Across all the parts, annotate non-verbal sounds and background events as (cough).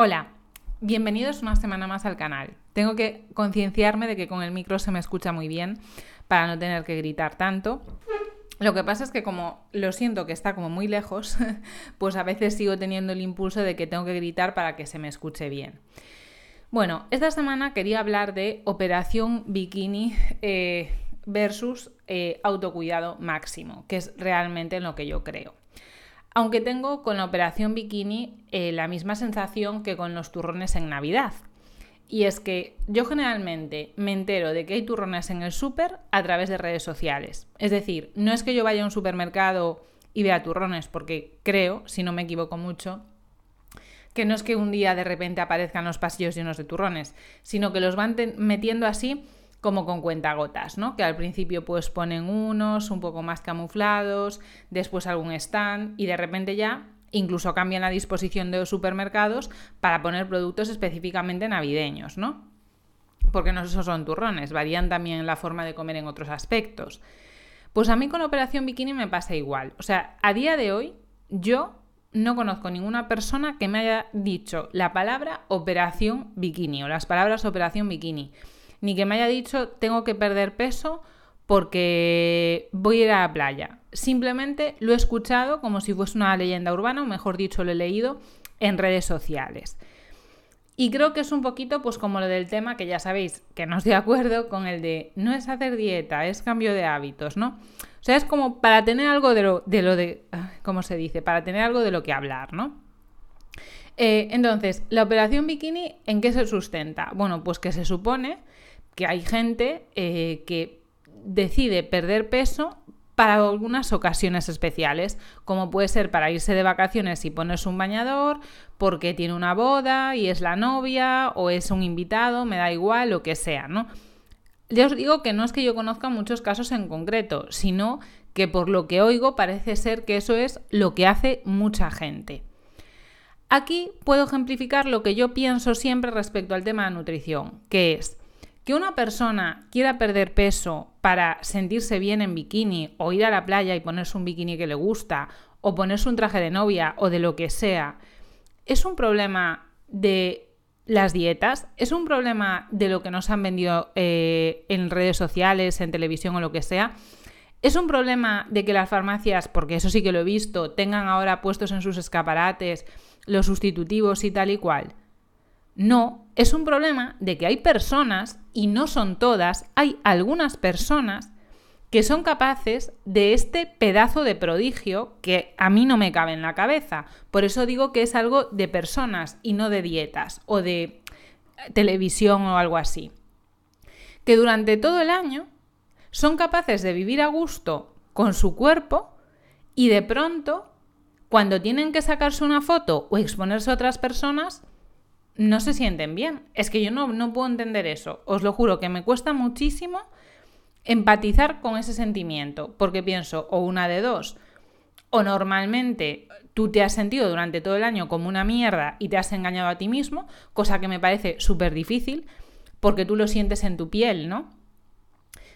Hola, bienvenidos una semana más al canal. Tengo que concienciarme de que con el micro se me escucha muy bien para no tener que gritar tanto. Lo que pasa es que como lo siento que está como muy lejos, (laughs) pues a veces sigo teniendo el impulso de que tengo que gritar para que se me escuche bien. Bueno, esta semana quería hablar de Operación Bikini eh, versus eh, autocuidado máximo, que es realmente en lo que yo creo aunque tengo con la operación bikini eh, la misma sensación que con los turrones en Navidad. Y es que yo generalmente me entero de que hay turrones en el súper a través de redes sociales. Es decir, no es que yo vaya a un supermercado y vea turrones, porque creo, si no me equivoco mucho, que no es que un día de repente aparezcan los pasillos llenos de turrones, sino que los van metiendo así como con cuentagotas, ¿no? Que al principio pues ponen unos un poco más camuflados, después algún stand y de repente ya incluso cambian la disposición de los supermercados para poner productos específicamente navideños, ¿no? Porque no esos son turrones, varían también la forma de comer en otros aspectos. Pues a mí con Operación Bikini me pasa igual. O sea, a día de hoy yo no conozco ninguna persona que me haya dicho la palabra Operación Bikini o las palabras Operación Bikini ni que me haya dicho tengo que perder peso porque voy a ir a la playa. Simplemente lo he escuchado como si fuese una leyenda urbana, o mejor dicho, lo he leído en redes sociales. Y creo que es un poquito pues como lo del tema que ya sabéis que no estoy de acuerdo con el de no es hacer dieta, es cambio de hábitos, ¿no? O sea, es como para tener algo de lo de, ¿cómo se dice? Para tener algo de lo que hablar, ¿no? Eh, entonces, la operación bikini, ¿en qué se sustenta? Bueno, pues que se supone que hay gente eh, que decide perder peso para algunas ocasiones especiales, como puede ser para irse de vacaciones y ponerse un bañador, porque tiene una boda y es la novia o es un invitado, me da igual, lo que sea, ¿no? Ya os digo que no es que yo conozca muchos casos en concreto, sino que por lo que oigo parece ser que eso es lo que hace mucha gente. Aquí puedo ejemplificar lo que yo pienso siempre respecto al tema de nutrición, que es, que una persona quiera perder peso para sentirse bien en bikini o ir a la playa y ponerse un bikini que le gusta o ponerse un traje de novia o de lo que sea, es un problema de las dietas, es un problema de lo que nos han vendido eh, en redes sociales, en televisión o lo que sea. Es un problema de que las farmacias, porque eso sí que lo he visto, tengan ahora puestos en sus escaparates los sustitutivos y tal y cual. No, es un problema de que hay personas, y no son todas, hay algunas personas que son capaces de este pedazo de prodigio que a mí no me cabe en la cabeza. Por eso digo que es algo de personas y no de dietas o de televisión o algo así. Que durante todo el año son capaces de vivir a gusto con su cuerpo y de pronto, cuando tienen que sacarse una foto o exponerse a otras personas, no se sienten bien. Es que yo no, no puedo entender eso. Os lo juro que me cuesta muchísimo empatizar con ese sentimiento, porque pienso, o una de dos, o normalmente tú te has sentido durante todo el año como una mierda y te has engañado a ti mismo, cosa que me parece súper difícil, porque tú lo sientes en tu piel, ¿no?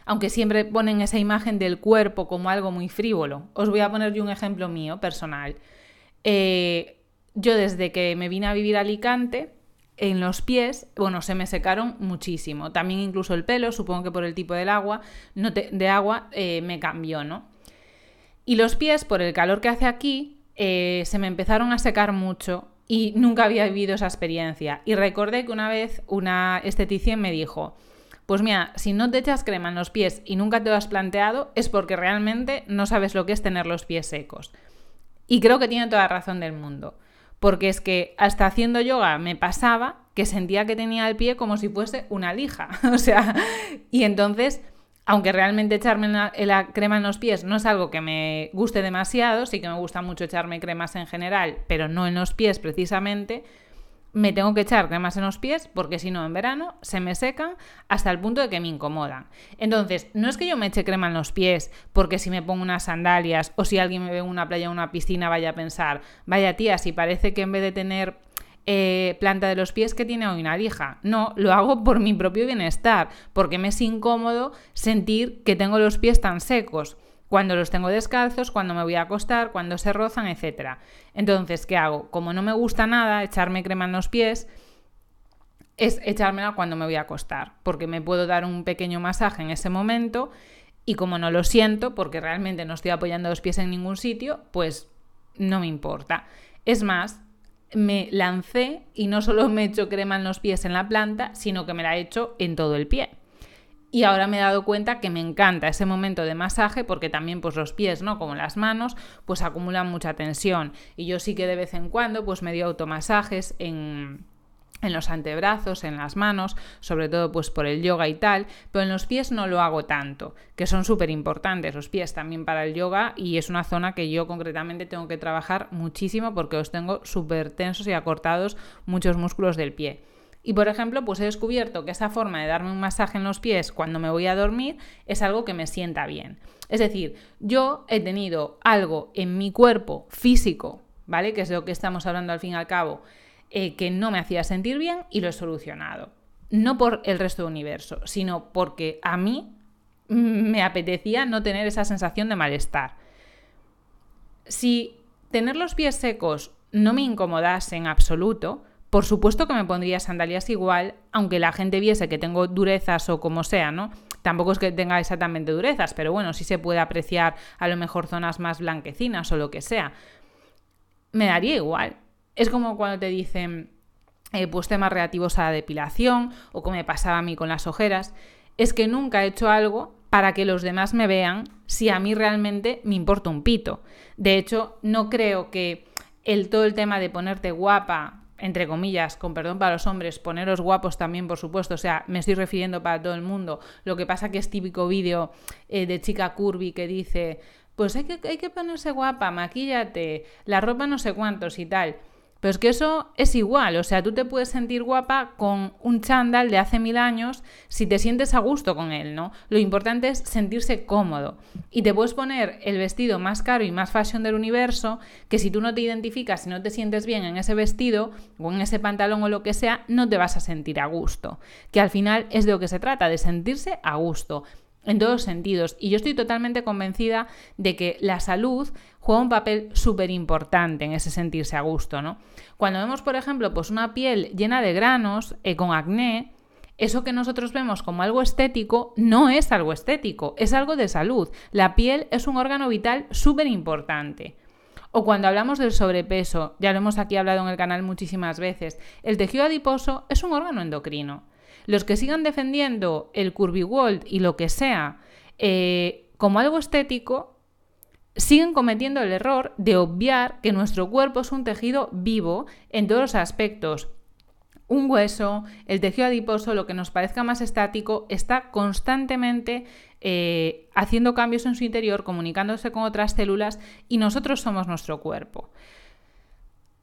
Aunque siempre ponen esa imagen del cuerpo como algo muy frívolo. Os voy a poner yo un ejemplo mío personal. Eh, yo desde que me vine a vivir a Alicante, en los pies, bueno, se me secaron muchísimo. También incluso el pelo, supongo que por el tipo del agua, no de agua eh, me cambió, ¿no? Y los pies, por el calor que hace aquí, eh, se me empezaron a secar mucho y nunca había vivido esa experiencia. Y recordé que una vez una esteticien me dijo, pues mira, si no te echas crema en los pies y nunca te lo has planteado, es porque realmente no sabes lo que es tener los pies secos. Y creo que tiene toda la razón del mundo porque es que hasta haciendo yoga me pasaba que sentía que tenía el pie como si fuese una lija, (laughs) o sea, y entonces, aunque realmente echarme la, la, crema en los pies no es algo que me guste demasiado, sí que me gusta mucho echarme cremas en general, pero no en los pies precisamente, me tengo que echar cremas en los pies porque si no en verano se me secan hasta el punto de que me incomodan. Entonces, no es que yo me eche crema en los pies porque si me pongo unas sandalias o si alguien me ve en una playa o una piscina vaya a pensar, vaya tía, si parece que en vez de tener eh, planta de los pies que tiene hoy una lija. No, lo hago por mi propio bienestar, porque me es incómodo sentir que tengo los pies tan secos cuando los tengo descalzos, cuando me voy a acostar, cuando se rozan, etc. Entonces, ¿qué hago? Como no me gusta nada echarme crema en los pies, es echármela cuando me voy a acostar, porque me puedo dar un pequeño masaje en ese momento y como no lo siento, porque realmente no estoy apoyando los pies en ningún sitio, pues no me importa. Es más, me lancé y no solo (laughs) me echo crema en los pies en la planta, sino que me la echo en todo el pie y ahora me he dado cuenta que me encanta ese momento de masaje porque también pues los pies, ¿no? Como las manos, pues acumulan mucha tensión y yo sí que de vez en cuando pues me dio automasajes en en los antebrazos, en las manos, sobre todo pues por el yoga y tal, pero en los pies no lo hago tanto, que son súper importantes los pies también para el yoga y es una zona que yo concretamente tengo que trabajar muchísimo porque os tengo súper tensos y acortados muchos músculos del pie. Y por ejemplo, pues he descubierto que esa forma de darme un masaje en los pies cuando me voy a dormir es algo que me sienta bien. Es decir, yo he tenido algo en mi cuerpo físico, ¿vale? Que es de lo que estamos hablando al fin y al cabo, eh, que no me hacía sentir bien y lo he solucionado. No por el resto del universo, sino porque a mí me apetecía no tener esa sensación de malestar. Si tener los pies secos no me incomodase en absoluto, por supuesto que me pondría sandalias igual, aunque la gente viese que tengo durezas o como sea, ¿no? Tampoco es que tenga exactamente durezas, pero bueno, sí se puede apreciar a lo mejor zonas más blanquecinas o lo que sea. Me daría igual. Es como cuando te dicen, eh, pues temas relativos a la depilación o como me pasaba a mí con las ojeras. Es que nunca he hecho algo para que los demás me vean si a mí realmente me importa un pito. De hecho, no creo que el todo el tema de ponerte guapa entre comillas, con perdón para los hombres, poneros guapos también, por supuesto, o sea, me estoy refiriendo para todo el mundo. Lo que pasa que es típico vídeo eh, de chica curvy que dice, pues hay que, hay que ponerse guapa, maquíllate, la ropa no sé cuántos y tal. Pero es que eso es igual, o sea, tú te puedes sentir guapa con un chándal de hace mil años si te sientes a gusto con él, ¿no? Lo importante es sentirse cómodo. Y te puedes poner el vestido más caro y más fashion del universo, que si tú no te identificas, si no te sientes bien en ese vestido o en ese pantalón o lo que sea, no te vas a sentir a gusto. Que al final es de lo que se trata, de sentirse a gusto en todos sentidos. Y yo estoy totalmente convencida de que la salud juega un papel súper importante en ese sentirse a gusto, ¿no? Cuando vemos, por ejemplo, pues una piel llena de granos, eh, con acné, eso que nosotros vemos como algo estético no es algo estético, es algo de salud. La piel es un órgano vital súper importante. O cuando hablamos del sobrepeso, ya lo hemos aquí hablado en el canal muchísimas veces, el tejido adiposo es un órgano endocrino. Los que sigan defendiendo el curvy world y lo que sea eh, como algo estético, siguen cometiendo el error de obviar que nuestro cuerpo es un tejido vivo en todos los aspectos, un hueso, el tejido adiposo, lo que nos parezca más estático, está constantemente eh, haciendo cambios en su interior, comunicándose con otras células y nosotros somos nuestro cuerpo.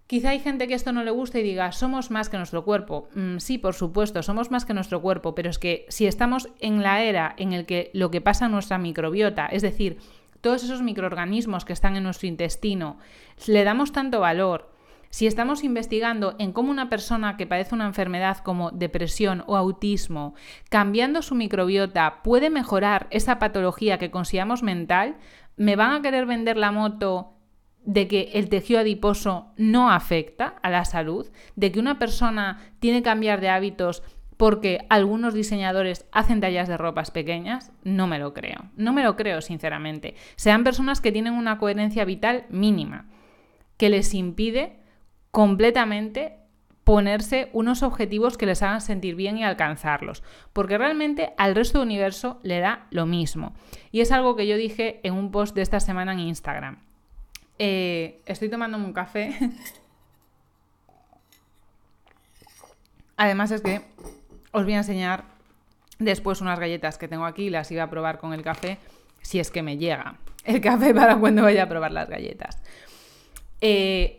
Quizá hay gente que esto no le gusta y diga, somos más que nuestro cuerpo. Mm, sí, por supuesto, somos más que nuestro cuerpo, pero es que si estamos en la era en la que lo que pasa en nuestra microbiota, es decir, todos esos microorganismos que están en nuestro intestino, le damos tanto valor. Si estamos investigando en cómo una persona que padece una enfermedad como depresión o autismo, cambiando su microbiota, puede mejorar esa patología que consideramos mental, ¿me van a querer vender la moto de que el tejido adiposo no afecta a la salud, de que una persona tiene que cambiar de hábitos porque algunos diseñadores hacen tallas de ropas pequeñas, no me lo creo. No me lo creo, sinceramente. Sean personas que tienen una coherencia vital mínima, que les impide completamente ponerse unos objetivos que les hagan sentir bien y alcanzarlos, porque realmente al resto del universo le da lo mismo. Y es algo que yo dije en un post de esta semana en Instagram. Eh, estoy tomando un café. (laughs) Además es que os voy a enseñar después unas galletas que tengo aquí, las iba a probar con el café, si es que me llega el (laughs) café para cuando vaya a probar las galletas. si eh,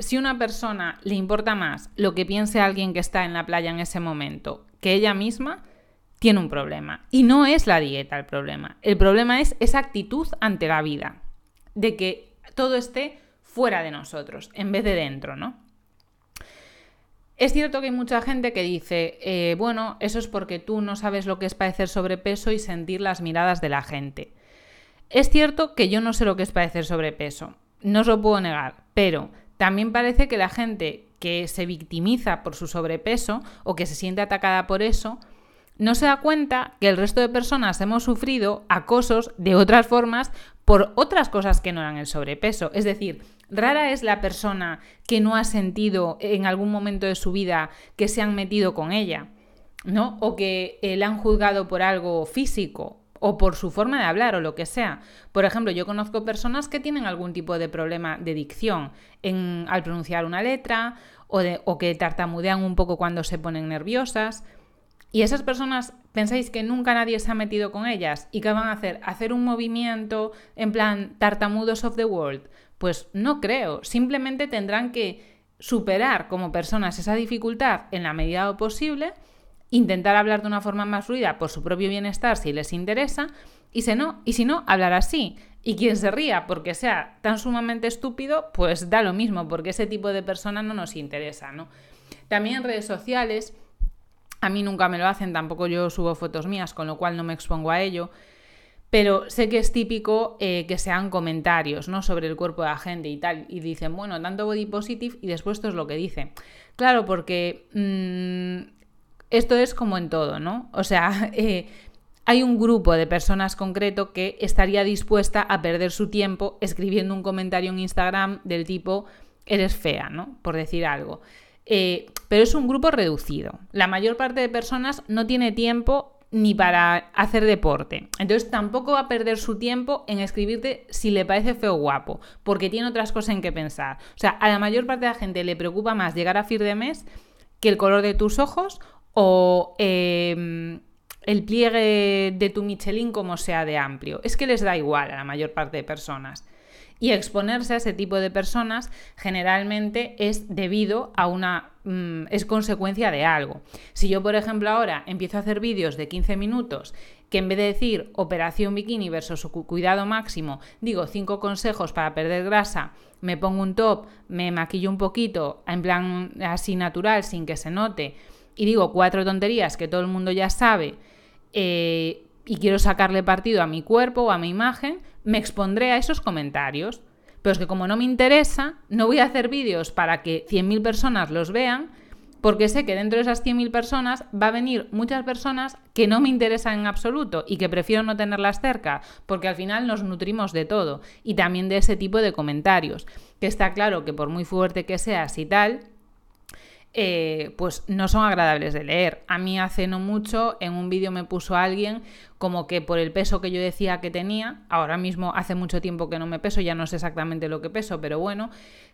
si una persona le importa más lo que piense alguien que está en la playa en ese momento que ella misma, tiene un problema. Y no es la dieta el problema. El problema es esa actitud ante la vida. De que todo esté fuera de nosotros, en vez de dentro, ¿no? Es cierto que hay mucha gente que dice, eh, bueno, eso es porque tú no sabes lo que es padecer sobrepeso y sentir las miradas de la gente. Es cierto que yo no sé lo que es padecer sobrepeso, no os lo puedo negar, pero también parece que la gente que se victimiza por su sobrepeso o que se siente atacada por eso, no se da cuenta que el resto de personas hemos sufrido acosos de otras formas por otras cosas que no eran el sobrepeso. Es decir, rara es la persona que no ha sentido en algún momento de su vida que se han metido con ella, ¿no? O que eh, la han juzgado por algo físico o por su forma de hablar o lo que sea. Por ejemplo, yo conozco personas que tienen algún tipo de problema de dicción al pronunciar una letra o que tartamudean un poco cuando se ponen nerviosas. Y esas personas, pensáis que nunca nadie se ha metido con ellas. ¿Y qué van a hacer? ¿Hacer un movimiento en plan tartamudos of the world? Pues no creo. Simplemente tendrán que superar como personas esa dificultad en la medida de posible, intentar hablar de una forma más fluida por su propio bienestar si les interesa, y si no, y si no hablar así. Y quien se ría porque sea tan sumamente estúpido, pues da lo mismo, porque ese tipo de persona no nos interesa, ¿no? También redes sociales a mí nunca me lo hacen, tampoco yo subo fotos mías, con lo cual no me expongo a ello. Pero sé que es típico eh, que sean comentarios ¿no? sobre el cuerpo de la gente y tal. Y dicen, bueno, tanto body positive y después esto es lo que dice. Claro, porque mm, esto es como en todo, ¿no? O sea, (laughs) eh, hay un grupo de personas concreto que estaría dispuesta a perder su tiempo escribiendo un comentario en Instagram del tipo, eres fea, ¿no? Por decir algo. Eh, pero es un grupo reducido. La mayor parte de personas no tiene tiempo ni para hacer deporte. Entonces tampoco va a perder su tiempo en escribirte si le parece feo o guapo, porque tiene otras cosas en que pensar. O sea, a la mayor parte de la gente le preocupa más llegar a fin de mes que el color de tus ojos o em, el pliegue de tu Michelin como sea de amplio. Es que les da igual a la mayor parte de personas. Y exponerse a ese tipo de personas generalmente es debido a una mm, es consecuencia de algo. Si yo, por ejemplo, ahora empiezo a hacer vídeos de 15 minutos que en vez de decir operación bikini versus cuidado máximo, digo cinco consejos para perder grasa, me pongo un top, me maquillo un poquito, en plan así natural, sin que se note, y digo cuatro tonterías que todo el mundo ya sabe, eh, y quiero sacarle partido a mi cuerpo o a mi imagen, me expondré a esos comentarios. Pero es que como no me interesa, no voy a hacer vídeos para que 100.000 personas los vean, porque sé que dentro de esas 100.000 personas va a venir muchas personas que no me interesan en absoluto y que prefiero no tenerlas cerca, porque al final nos nutrimos de todo y también de ese tipo de comentarios, que está claro que por muy fuerte que seas y tal, eh, pues no son agradables de leer. A mí hace no mucho en un vídeo me puso alguien como que por el peso que yo decía que tenía, ahora mismo hace mucho tiempo que no me peso, ya no sé exactamente lo que peso, pero bueno,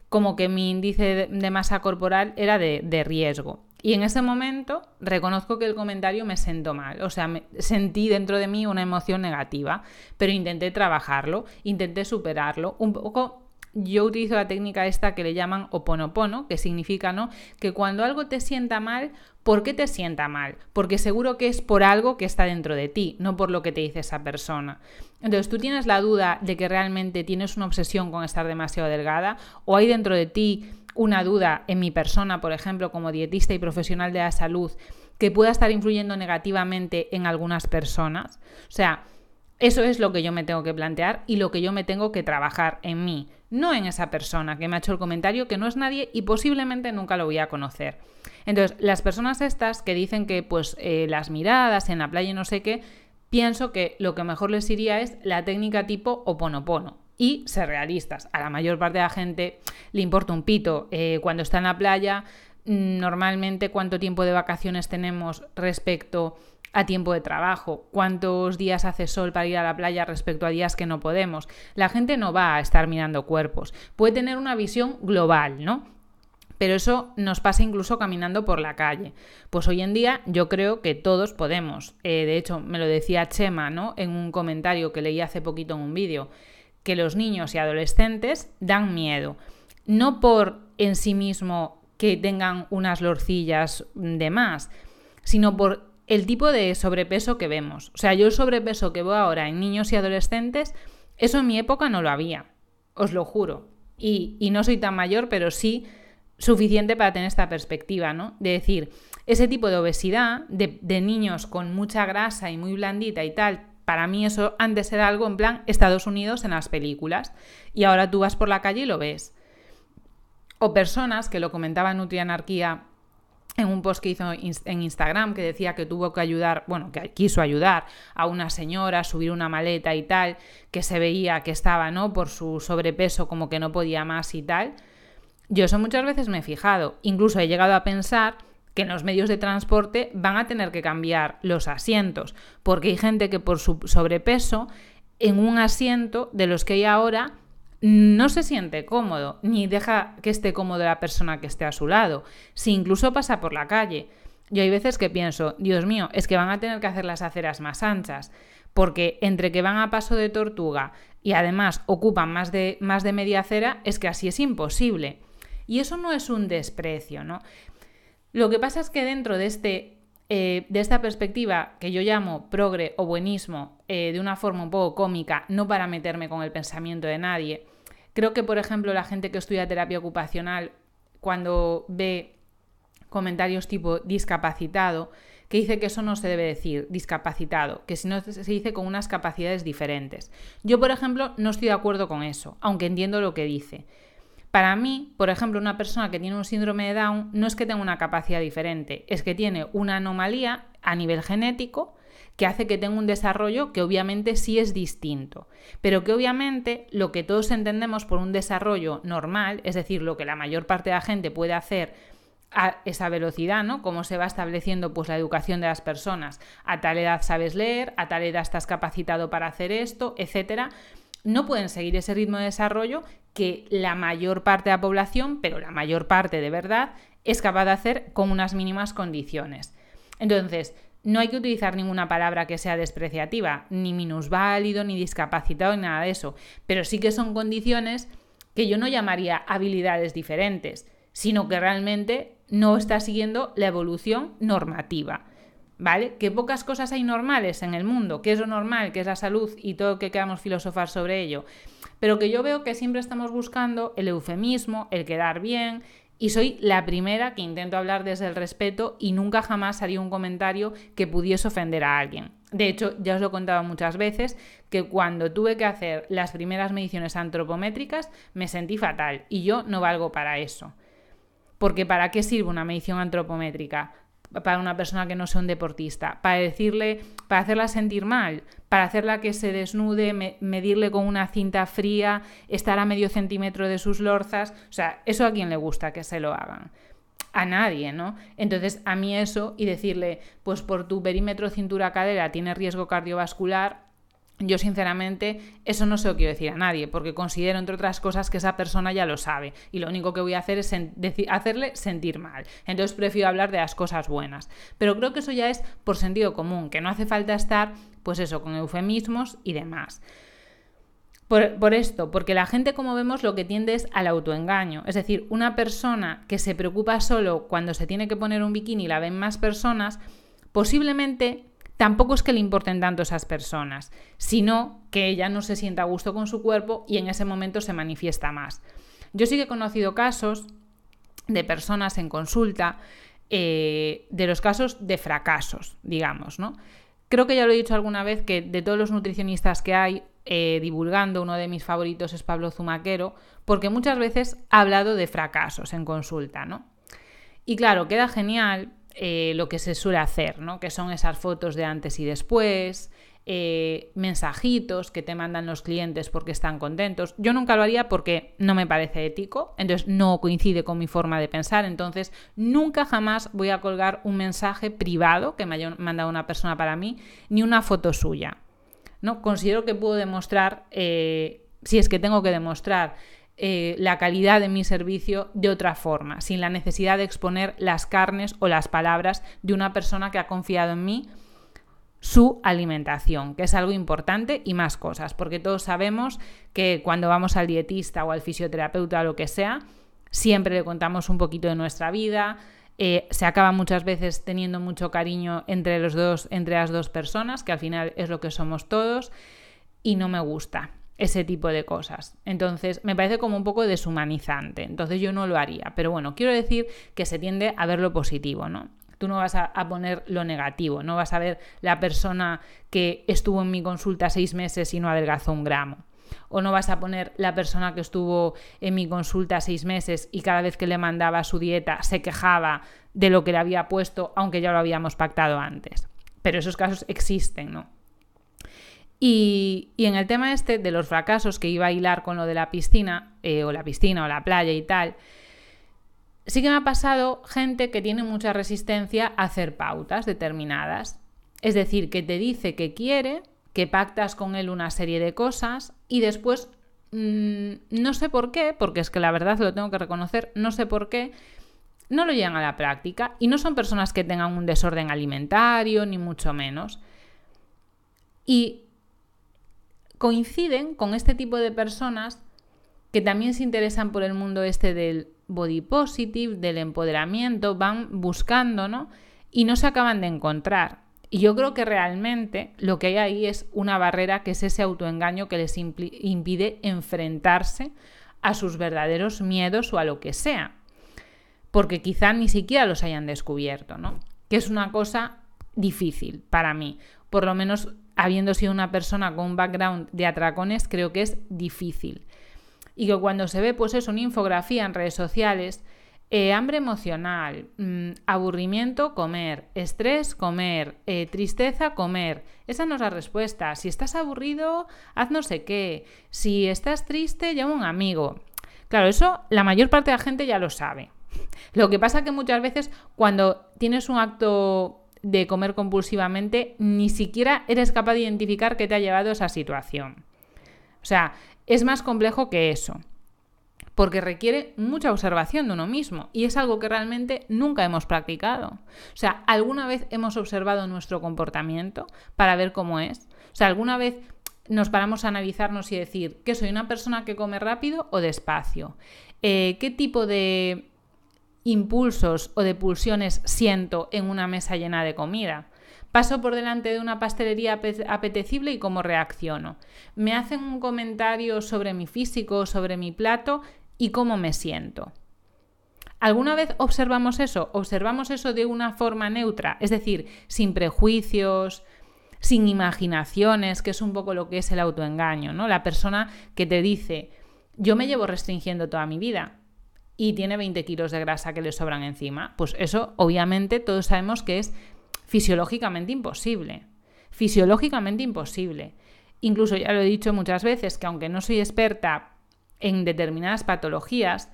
como que mi índice de masa corporal era de, de riesgo. Y en ese momento reconozco que el comentario me sentó mal, o sea, me, sentí dentro de mí una emoción negativa, pero intenté trabajarlo, intenté superarlo, un poco yo utilizo la técnica esta que le llaman oponopono, que significa, ¿no? Que cuando algo te sienta mal, ¿por qué te sienta mal? Porque seguro que es por algo que está dentro de ti, no por lo que te dice esa persona. Entonces, tú tienes la duda de que realmente tienes una obsesión con estar demasiado delgada o hay dentro de ti una duda en mi persona, por ejemplo, como dietista y profesional de la salud, que pueda estar influyendo negativamente en algunas personas. O sea, eso es lo que yo me tengo que plantear y lo que yo me tengo que trabajar en mí, no en esa persona que me ha hecho el comentario, que no es nadie y posiblemente nunca lo voy a conocer. Entonces, las personas estas que dicen que pues eh, las miradas en la playa y no sé qué, pienso que lo que mejor les iría es la técnica tipo oponopono. Y ser realistas. A la mayor parte de la gente le importa un pito. Eh, cuando está en la playa, mm, normalmente cuánto tiempo de vacaciones tenemos respecto a tiempo de trabajo, cuántos días hace sol para ir a la playa respecto a días que no podemos. La gente no va a estar mirando cuerpos, puede tener una visión global, ¿no? Pero eso nos pasa incluso caminando por la calle. Pues hoy en día yo creo que todos podemos. Eh, de hecho, me lo decía Chema, ¿no? En un comentario que leí hace poquito en un vídeo, que los niños y adolescentes dan miedo. No por en sí mismo que tengan unas lorcillas de más, sino por el tipo de sobrepeso que vemos. O sea, yo el sobrepeso que veo ahora en niños y adolescentes, eso en mi época no lo había, os lo juro. Y, no soy tan mayor, pero sí suficiente para tener esta perspectiva, ¿no? De decir, ese tipo de obesidad de, niños con mucha grasa y muy blandita y tal, para mí eso antes era algo en plan Estados Unidos en las películas y ahora tú vas por la calle y lo ves. O personas, que lo comentaba Nutrianarquía en un post que hizo en Instagram que decía que tuvo que ayudar, bueno, que quiso ayudar a una señora a subir una maleta y tal, que se veía que estaba, ¿no? Por su sobrepeso como que no podía más y tal. Yo eso muchas veces me he fijado, incluso he llegado a pensar que en los medios de transporte van a tener que cambiar los asientos, porque hay gente que por su sobrepeso en un asiento de los que hay ahora no se siente cómodo, ni deja que esté cómodo la persona que esté a su lado, si incluso pasa por la calle. Yo hay veces que pienso, Dios mío, es que van a tener que hacer las aceras más anchas, porque entre que van a paso de tortuga y además ocupan más de, más de media acera, es que así es imposible. Y eso no es un desprecio, ¿no? Lo que pasa es que dentro de este eh, de esta perspectiva que yo llamo progre o buenismo, eh, de una forma un poco cómica, no para meterme con el pensamiento de nadie. Creo que, por ejemplo, la gente que estudia terapia ocupacional, cuando ve comentarios tipo discapacitado, que dice que eso no se debe decir, discapacitado, que si no se dice con unas capacidades diferentes. Yo, por ejemplo, no estoy de acuerdo con eso, aunque entiendo lo que dice para mí, por ejemplo, una persona que tiene un síndrome de Down no es que tenga una capacidad diferente, es que tiene una anomalía a nivel genético que hace que tenga un desarrollo que obviamente sí es distinto, pero que obviamente lo que todos entendemos por un desarrollo normal, es decir, lo que la mayor parte de la gente puede hacer a esa velocidad, ¿no? Cómo se va estableciendo pues la educación de las personas. A tal edad sabes leer, a tal edad estás capacitado para hacer esto, etcétera no pueden seguir ese ritmo de desarrollo que la mayor parte de la población, pero la mayor parte de verdad, es capaz de hacer con unas mínimas condiciones. Entonces, no hay que utilizar ninguna palabra que sea despreciativa, ni minusválido, ni discapacitado, ni nada de eso, pero sí que son condiciones que yo no llamaría habilidades diferentes, sino que realmente no está siguiendo la evolución normativa. ¿vale? Que pocas cosas hay normales en el mundo, que es lo normal, que es la salud y todo que queramos filosofar sobre ello. Pero que yo veo que siempre estamos buscando el eufemismo, el quedar bien, y soy la primera que intento hablar desde el respeto y nunca jamás haría un comentario que pudiese ofender a alguien. De hecho, ya os lo he contado muchas veces, que cuando tuve que hacer las primeras mediciones antropométricas me sentí fatal y yo no valgo para eso. Porque ¿para qué sirve una medición antropométrica? para una persona que no sea un deportista, para decirle, para hacerla sentir mal, para hacerla que se desnude, medirle con una cinta fría, estar a medio centímetro de sus lorzas, o sea, eso a quién le gusta que se lo hagan. A nadie, ¿no? Entonces, a mí eso y decirle, pues por tu perímetro cintura cadera tiene riesgo cardiovascular, yo sinceramente eso no se lo quiero decir a nadie, porque considero, entre otras cosas, que esa persona ya lo sabe y lo único que voy a hacer es hacerle sentir mal. Entonces prefiero hablar de las cosas buenas. Pero creo que eso ya es por sentido común, que no hace falta estar, pues eso, con eufemismos y demás. Por, por, esto, porque la gente, como vemos, lo que tiende es al autoengaño. Es decir, una persona que se preocupa solo cuando se tiene que poner un bikini y la ven más personas, posiblemente tampoco es que le importen tanto esas personas, sino que ella no se sienta a gusto con su cuerpo y en ese momento se manifiesta más. Yo sí que he conocido casos de personas en consulta, eh, de los casos de fracasos, digamos, ¿no? Creo que ya lo he dicho alguna vez que de todos los nutricionistas que hay eh, divulgando, uno de mis favoritos es Pablo Zumaquero, porque muchas veces ha hablado de fracasos en consulta, ¿no? Y claro, queda genial, eh, lo que se suele hacer, ¿no? que son esas fotos de antes y después, eh, mensajitos que te mandan los clientes porque están contentos. Yo nunca lo haría porque no me parece ético, entonces no coincide con mi forma de pensar, entonces nunca jamás voy a colgar un mensaje privado que me haya mandado una persona para mí, ni una foto suya. ¿no? Considero que puedo demostrar, eh, si es que tengo que demostrar eh, la calidad de mi servicio de otra forma, sin la necesidad de exponer las carnes o las palabras de una persona que ha confiado en mí su alimentación, que es algo importante y más cosas, porque todos sabemos que cuando vamos al dietista o al fisioterapeuta o lo que sea, siempre le contamos un poquito de nuestra vida, eh, se acaba muchas veces teniendo mucho cariño entre los dos, entre las dos personas, que al final es lo que somos todos, y no me gusta ese tipo de cosas. Entonces, me parece como un poco deshumanizante. Entonces, yo no lo haría. Pero bueno, quiero decir que se tiende a ver lo positivo, ¿no? Tú no vas a, poner lo negativo, no vas a ver la persona que estuvo en mi consulta seis meses y no adelgazó un gramo o no vas a poner la persona que estuvo en mi consulta seis meses y cada vez que le mandaba su dieta se quejaba de lo que le había puesto, aunque ya lo habíamos pactado antes. Pero esos casos existen, ¿no? Y, en el tema este de los fracasos que iba a hilar con lo de la piscina, eh, o la piscina, o la playa y tal, sí que me ha pasado gente que tiene mucha resistencia a hacer pautas determinadas. Es decir, que te dice que quiere, que pactas con él una serie de cosas y después, mm, no sé por qué, porque es que la verdad lo tengo que reconocer, no sé por qué, no lo llevan a la práctica y no son personas que tengan un desorden alimentario, ni mucho menos. Y coinciden con este tipo de personas que también se interesan por el mundo este del body positive, del empoderamiento, van buscando, ¿no? Y no se acaban de encontrar. Y yo creo que realmente lo que hay ahí es una barrera que es ese autoengaño que les impide enfrentarse a sus verdaderos miedos o a lo que sea. Porque quizá ni siquiera los hayan descubierto, ¿no? Que es una cosa difícil para mí. Por lo menos habiendo sido una persona con un background de atracones, creo que es difícil. Y que cuando se ve, pues es una infografía en redes sociales, eh, hambre emocional, mm, aburrimiento, comer, estrés, comer, eh, tristeza, comer. Esa no es la respuesta. Si estás aburrido, haz no sé qué. Si estás triste, llama a un amigo. Claro, eso la mayor parte de la gente ya lo sabe. (laughs) Lo que pasa que muchas veces cuando tienes un acto de comer compulsivamente, ni siquiera eres capaz de identificar qué te ha llevado a esa situación. O sea, es más complejo que eso, porque requiere mucha observación de uno mismo y es algo que realmente nunca hemos practicado. O sea, ¿alguna vez hemos observado nuestro comportamiento para ver cómo es? O sea, ¿alguna vez nos paramos a analizarnos y decir que soy una persona que come rápido o despacio? Eh, ¿Qué tipo de impulsos o de pulsiones siento en una mesa llena de comida? Paso por delante de una pastelería apetecible y cómo reacciono. Me hacen un comentario sobre mi físico, sobre mi plato y cómo me siento. ¿Alguna vez observamos eso? Observamos eso de una forma neutra, es decir, sin prejuicios, sin imaginaciones, que es un poco lo que es el autoengaño, ¿no? La persona que te dice, yo me llevo restringiendo toda mi vida, y tiene 20 kilos de grasa que le sobran encima. Pues eso obviamente todos sabemos que es fisiológicamente imposible. Fisiológicamente imposible. Incluso ya lo he dicho muchas veces que aunque no soy experta en determinadas patologías,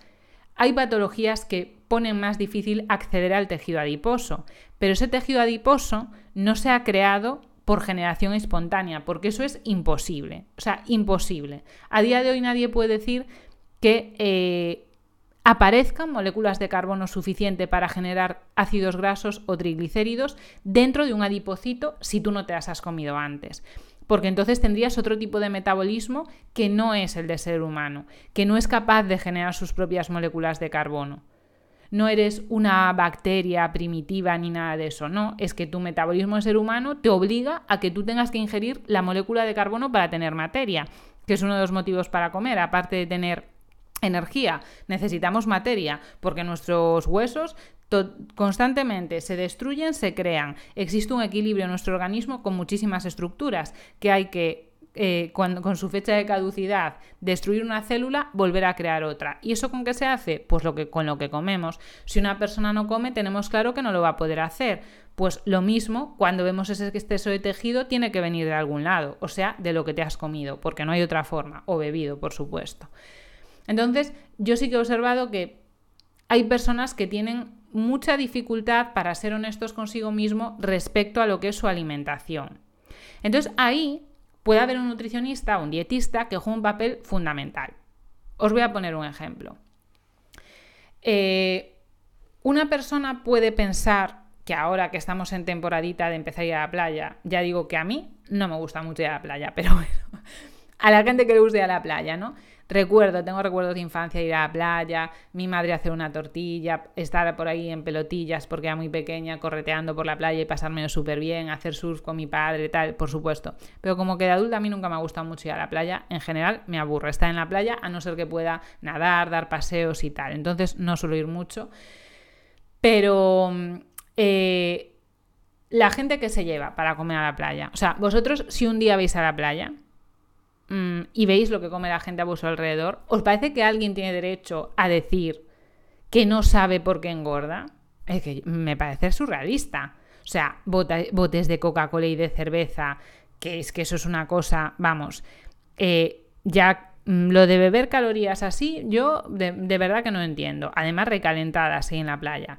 hay patologías que ponen más difícil acceder al tejido adiposo, pero ese tejido adiposo no se ha creado por generación espontánea, porque eso es imposible, o sea, imposible. A día de hoy nadie puede decir que eh, aparezcan moléculas de carbono suficiente para generar ácidos grasos o triglicéridos dentro de un adipocito si tú no te las has comido antes. Porque entonces tendrías otro tipo de metabolismo que no es el de ser humano, que no es capaz de generar sus propias moléculas de carbono. No eres una bacteria primitiva ni nada de eso, no, es que tu metabolismo de ser humano te obliga a que tú tengas que ingerir la molécula de carbono para tener materia, que es uno de los motivos para comer, aparte de tener energía, necesitamos materia, porque nuestros huesos constantemente se destruyen, se crean. Existe un equilibrio en nuestro organismo con muchísimas estructuras que hay que eh, con, su fecha de caducidad, destruir una célula, volver a crear otra. ¿Y eso con qué se hace? Pues lo que, con lo que comemos. Si una persona no come, tenemos claro que no lo va a poder hacer. Pues lo mismo, cuando vemos ese exceso de tejido, tiene que venir de algún lado, o sea, de lo que te has comido, porque no hay otra forma, o bebido, por supuesto. Entonces, yo sí que he observado que hay personas que tienen mucha dificultad para ser honestos consigo mismo respecto a lo que es su alimentación. Entonces, ahí puede haber un nutricionista o un dietista que juega un papel fundamental. Os voy a poner un ejemplo. Eh, una persona puede pensar que ahora que estamos en temporadita de empezar a ir a la playa, ya digo que a mí no me gusta mucho ir a la playa, (laughs) pero bueno, a la gente que le gusta ir a la playa, ¿no? Recuerdo, tengo recuerdos de infancia, ir a la playa, mi madre hacer una tortilla, estar por ahí en pelotillas porque era muy pequeña, correteando por la playa y pasármelo súper bien, hacer surf con mi padre, tal, por supuesto. Pero como que de adulta a mí nunca me ha gustado mucho ir a la playa, en general me aburre estar en la playa a no ser que pueda nadar, dar paseos y tal. Entonces no suelo ir mucho. Pero... Eh, la gente que se lleva para comer a la playa. O sea, vosotros si un día vais a la playa, Mm, y veis lo que come la gente a vuestro alrededor, ¿os parece que alguien tiene derecho a decir que no sabe por qué engorda? Es que me parece surrealista. O sea, botes de Coca-Cola y de cerveza, que es que eso es una cosa, vamos, eh, ya mm, lo de beber calorías así, yo de, verdad que no entiendo. Además, recalentadas ahí en la playa.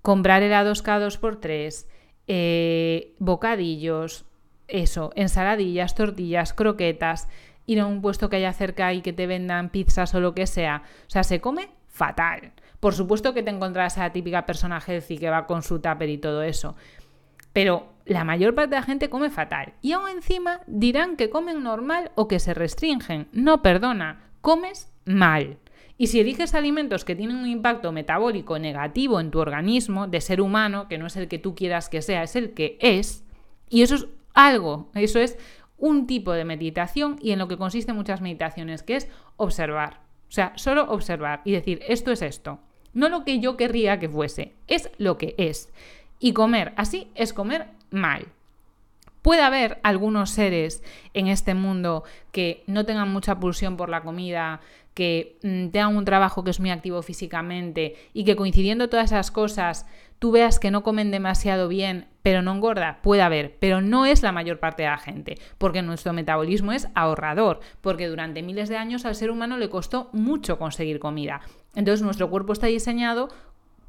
Comprar helados cada 2 por tres. Eh, bocadillos, eso, ensaladillas, tortillas, croquetas, ir a un puesto que haya cerca y que te vendan pizzas o lo que sea. O sea, se come fatal. Por supuesto que te encontrarás a la típica persona healthy que va con su tupper y todo eso. Pero la mayor parte de la gente come fatal. Y aún encima dirán que comen normal o que se restringen. No, perdona, comes mal. Y si eliges alimentos que tienen un impacto metabólico negativo en tu organismo de ser humano, que no es el que tú quieras que sea, es el que es, y eso es algo. Eso es un tipo de meditación y en lo que consisten muchas meditaciones, que es observar. O sea, solo observar y decir, esto es esto. No lo que yo querría que fuese, es lo que es. Y comer así es comer mal. Puede haber algunos seres en este mundo que no tengan mucha pulsión por la comida, que mm, tengan un trabajo que es muy activo físicamente y que coincidiendo todas esas cosas tú veas que no comen demasiado bien, pero no engorda, puede haber, pero no es la mayor parte de la gente, porque nuestro metabolismo es ahorrador, porque durante miles de años al ser humano le costó mucho conseguir comida. Entonces nuestro cuerpo está diseñado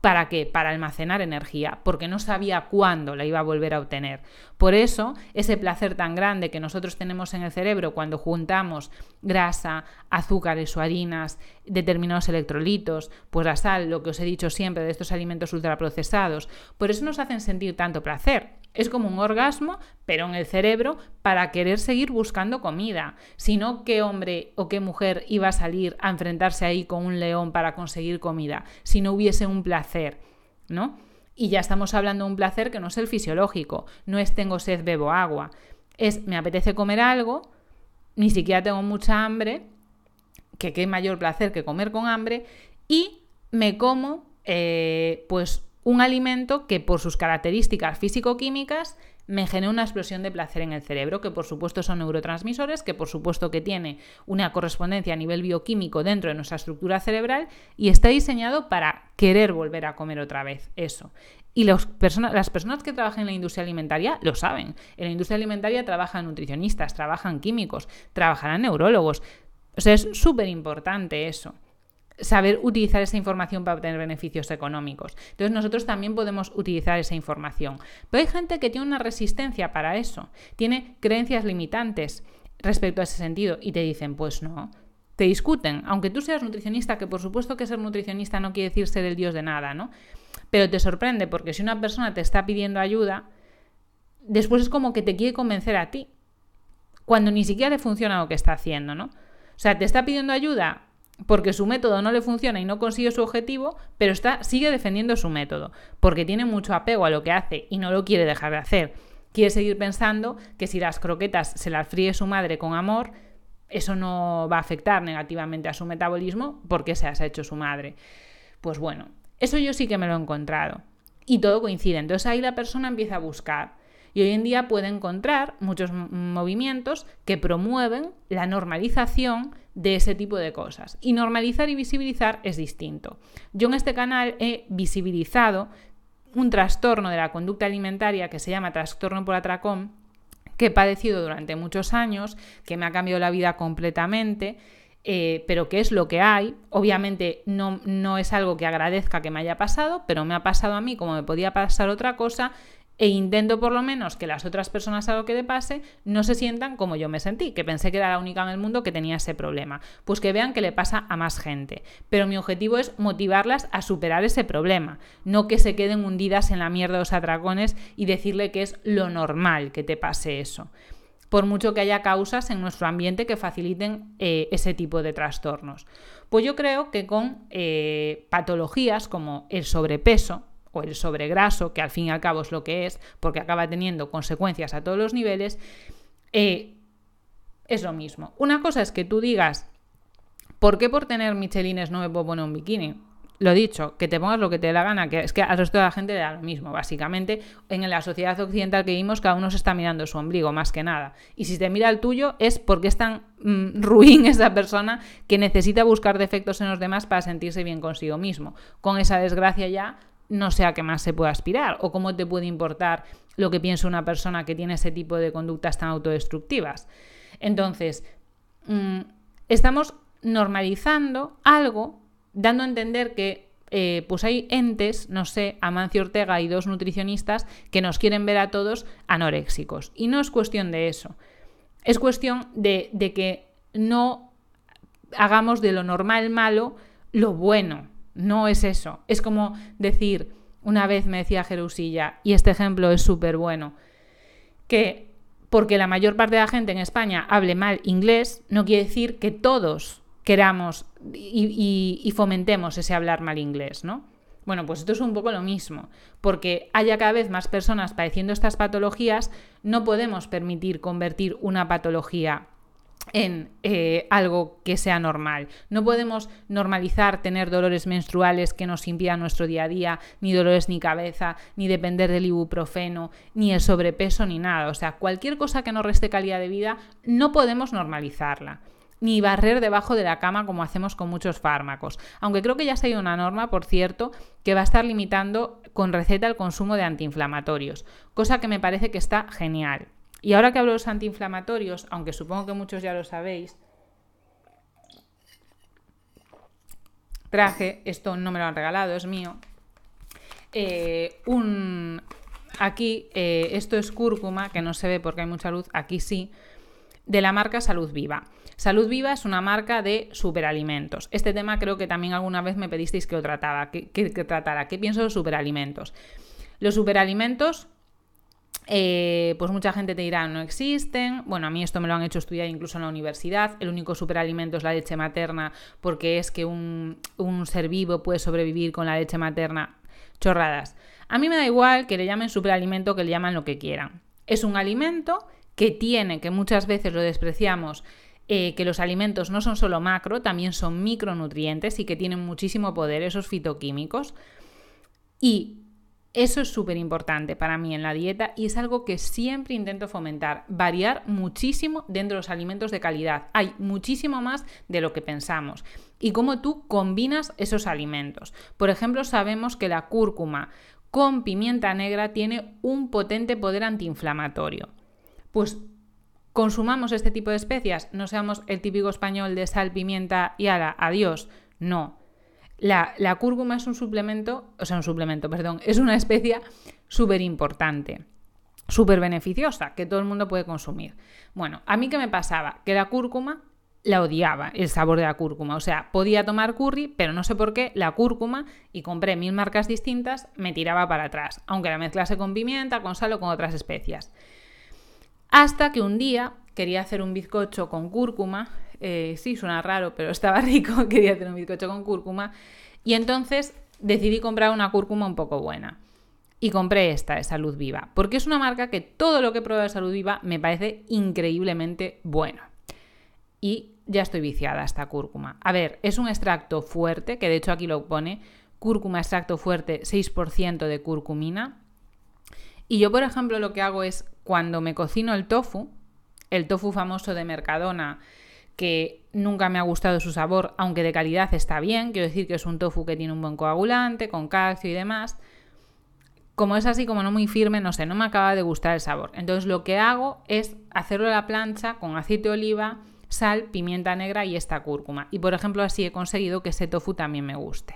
¿Para qué? Para almacenar energía, porque no sabía cuándo la iba a volver a obtener. Por eso, ese placer tan grande que nosotros tenemos en el cerebro cuando juntamos grasa, azúcares o harinas, determinados electrolitos, pues la sal, lo que os he dicho siempre de estos alimentos ultraprocesados, por eso nos hacen sentir tanto placer. Es como un orgasmo, pero en el cerebro, para querer seguir buscando comida. Si no, ¿qué hombre o qué mujer iba a salir a enfrentarse ahí con un león para conseguir comida? Si no hubiese un placer, ¿no? Y ya estamos hablando de un placer que no es el fisiológico, no es tengo sed, bebo agua, es me apetece comer algo, ni siquiera tengo mucha hambre, que qué mayor placer que comer con hambre, y me como eh, pues un alimento que por sus características físico-químicas me genera una explosión de placer en el cerebro, que por supuesto son neurotransmisores, que por supuesto que tiene una correspondencia a nivel bioquímico dentro de nuestra estructura cerebral y está diseñado para querer volver a comer otra vez eso. Y las personas que trabajan en la industria alimentaria lo saben. En la industria alimentaria trabajan nutricionistas, trabajan químicos, trabajarán neurólogos. O sea, es súper importante eso saber utilizar esa información para obtener beneficios económicos. Entonces nosotros también podemos utilizar esa información. Pero hay gente que tiene una resistencia para eso, tiene creencias limitantes respecto a ese sentido y te dicen, pues no, te discuten, aunque tú seas nutricionista, que por supuesto que ser nutricionista no quiere decir ser el dios de nada, ¿no? Pero te sorprende porque si una persona te está pidiendo ayuda, después es como que te quiere convencer a ti, cuando ni siquiera le funciona lo que está haciendo, ¿no? O sea, te está pidiendo ayuda porque su método no le funciona y no consigue su objetivo, pero está, sigue defendiendo su método, porque tiene mucho apego a lo que hace y no lo quiere dejar de hacer. Quiere seguir pensando que si las croquetas se las fríe su madre con amor, eso no va a afectar negativamente a su metabolismo porque se las ha hecho su madre. Pues bueno, eso yo sí que me lo he encontrado. Y todo coincide. Entonces ahí la persona empieza a buscar. Y hoy en día puede encontrar muchos movimientos que promueven la normalización de ese tipo de cosas. Y normalizar y visibilizar es distinto. Yo en este canal he visibilizado un trastorno de la conducta alimentaria que se llama trastorno por atracón, que he padecido durante muchos años, que me ha cambiado la vida completamente. Eh, pero que es lo que hay. Obviamente no, no es algo que agradezca que me haya pasado, pero me ha pasado a mí como me podía pasar otra cosa e intento por lo menos que las otras personas a lo que le pase no se sientan como yo me sentí, que pensé que era la única en el mundo que tenía ese problema, pues que vean que le pasa a más gente. Pero mi objetivo es motivarlas a superar ese problema, no que se queden hundidas en la mierda de los atracones y decirle que es lo normal que te pase eso por mucho que haya causas en nuestro ambiente que faciliten eh, ese tipo de trastornos. Pues yo creo que con eh, patologías como el sobrepeso, o el sobregraso, que al fin y al cabo es lo que es, porque acaba teniendo consecuencias a todos los niveles, eh, es lo mismo. Una cosa es que tú digas, ¿por qué por tener michelines no me puedo poner un bikini? Lo dicho, que te pongas lo que te dé la gana, que es que al resto de la gente le da lo mismo, básicamente. En la sociedad occidental que vivimos, cada uno se está mirando su ombligo, más que nada. Y si te mira el tuyo, es porque es tan mm, (laughs) ruin esa persona que necesita buscar defectos en los demás para sentirse bien consigo mismo. Con esa desgracia ya no sé a qué más se puede aspirar o cómo te puede importar lo que piensa una persona que tiene ese tipo de conductas tan autodestructivas. Entonces, mm, estamos normalizando algo, dando a entender que eh, pues hay entes, no sé, Amancio Ortega y dos nutricionistas que nos quieren ver a todos anoréxicos. Y no es cuestión de eso. Es cuestión de que no hagamos de lo normal malo lo bueno no es eso. Es como decir, una vez me decía Jerusilla, y este ejemplo es súper bueno, que porque la mayor parte de la gente en España hable mal inglés, no quiere decir que todos queramos y, fomentemos ese hablar mal inglés, ¿no? Bueno, pues esto es un poco lo mismo, porque haya cada vez más personas padeciendo estas patologías, no podemos permitir convertir una patología en eh, algo que sea normal. No podemos normalizar tener dolores menstruales que nos impidan nuestro día a día, ni dolores ni cabeza, ni depender del ibuprofeno, ni el sobrepeso, ni nada. O sea, cualquier cosa que nos reste calidad de vida, no podemos normalizarla ni barrer debajo de la cama como hacemos con muchos fármacos. Aunque creo que ya se ha ido una norma, por cierto, que va a estar limitando con receta el consumo de antiinflamatorios, cosa que me parece que está genial. Y ahora que hablo de los antiinflamatorios, aunque supongo que muchos ya lo sabéis, traje, esto no me lo han regalado, es mío, eh, un... Aquí, eh, esto es cúrcuma, que no se ve porque hay mucha luz, aquí sí, de la marca Salud Viva. Salud Viva es una marca de superalimentos. Este tema creo que también alguna vez me pedisteis que lo trataba, que tratara. ¿Qué pienso de los superalimentos? Los superalimentos eh, pues mucha gente te dirá, no existen. Bueno, a mí esto me lo han hecho estudiar incluso en la universidad. El único superalimento es la leche materna, porque es que un, ser vivo puede sobrevivir con la leche materna. Chorradas. A mí me da igual que le llamen superalimento, que le llaman lo que quieran. Es un alimento que tiene, que muchas veces lo despreciamos, eh, que los alimentos no son solo macro, también son micronutrientes y que tienen muchísimo poder esos fitoquímicos. Y eso es súper importante para mí en la dieta y es algo que siempre intento fomentar, variar muchísimo dentro de los alimentos de calidad. Hay muchísimo más de lo que pensamos y cómo tú combinas esos alimentos. Por ejemplo, sabemos que la cúrcuma con pimienta negra tiene un potente poder antiinflamatorio. Pues consumamos este tipo de especias, no seamos el típico español de sal, pimienta y ala, adiós. No, la, cúrcuma es un suplemento, o sea, un suplemento, perdón, es una especie súper importante súper beneficiosa, que todo el mundo puede consumir. Bueno, a mí qué me pasaba? Que la cúrcuma la odiaba, el sabor de la cúrcuma. O sea, podía tomar curry, pero no sé por qué la cúrcuma, y compré mil marcas distintas, me tiraba para atrás, aunque la mezclase con pimienta, con sal o con otras especias. Hasta que un día quería hacer un bizcocho con cúrcuma eh, sí, suena raro, pero (laughs) estaba rico, quería tener un bizcocho con cúrcuma. Y entonces decidí comprar una cúrcuma un poco buena. Y compré esta de Salud Viva, porque es una marca que todo lo que he probado de Salud Viva me parece increíblemente bueno. Y ya estoy viciada a esta cúrcuma. A ver, es un extracto fuerte, que de hecho aquí lo pone, cúrcuma extracto fuerte, 6% de curcumina. Y yo, por ejemplo, lo que hago es cuando me cocino el tofu, el tofu famoso de Mercadona, que nunca me ha gustado su sabor, aunque de calidad está bien, quiero decir que es un tofu que tiene un buen coagulante, con calcio y demás. Como es así, como no muy firme, no sé, no me acaba de gustar el sabor. Entonces lo que hago es hacerlo a la plancha con aceite de oliva, sal, pimienta negra y esta cúrcuma. Y por ejemplo así he conseguido que ese tofu también me guste.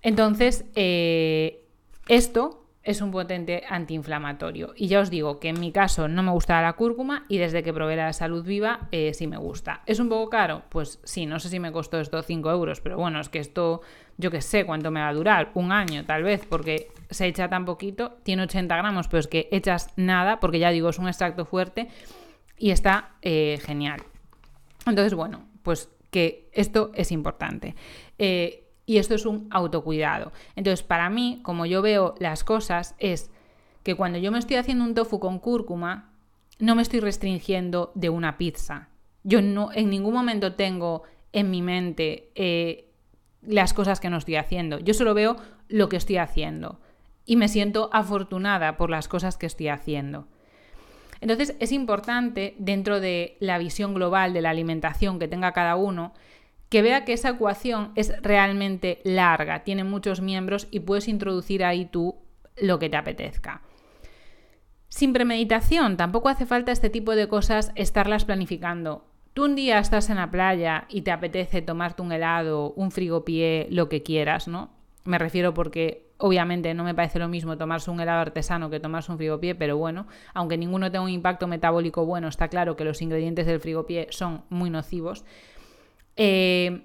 Entonces, eh, esto es un potente antiinflamatorio. Y ya os digo que en mi caso no me gustaba la cúrcuma y desde que probé la salud viva eh, sí me gusta. ¿Es un poco caro? Pues sí, no sé si me costó esto 5 euros, pero bueno, es que esto yo que sé cuánto me va a durar, un año tal vez, porque se echa tan poquito, tiene 80 gramos, pero es que echas nada, porque ya digo, es un extracto fuerte y está eh, genial. Entonces, bueno, pues que esto es importante. Eh, y esto es un autocuidado. Entonces, para mí, como yo veo las cosas, es que cuando yo me estoy haciendo un tofu con cúrcuma, no me estoy restringiendo de una pizza. Yo no, en ningún momento tengo en mi mente eh, las cosas que no estoy haciendo. Yo solo veo lo que estoy haciendo. Y me siento afortunada por las cosas que estoy haciendo. Entonces es importante, dentro de la visión global de la alimentación que tenga cada uno, que vea que esa ecuación es realmente larga, tiene muchos miembros y puedes introducir ahí tú lo que te apetezca. Sin premeditación, tampoco hace falta este tipo de cosas estarlas planificando. Tú un día estás en la playa y te apetece tomarte un helado, un frigopié, lo que quieras, ¿no? Me refiero porque obviamente no me parece lo mismo tomarse un helado artesano que tomarse un frigopié, pero bueno, aunque ninguno tenga un impacto metabólico bueno, está claro que los ingredientes del frigopié son muy nocivos. Eh,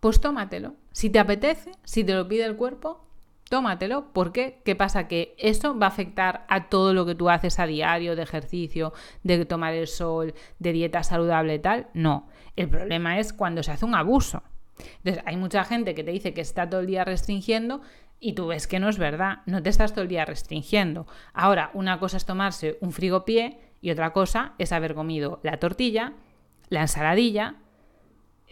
pues tómatelo. Si te apetece, si te lo pide el cuerpo, tómatelo. ¿Por qué? ¿Qué pasa? Que eso va a afectar a todo lo que tú haces a diario, de ejercicio, de tomar el sol, de dieta saludable, tal. No. El problema es cuando se hace un abuso. Entonces, hay mucha gente que te dice que está todo el día restringiendo y tú ves que no es verdad, no te estás todo el día restringiendo. Ahora, una cosa es tomarse un frigopié y otra cosa es haber comido la tortilla, la ensaladilla,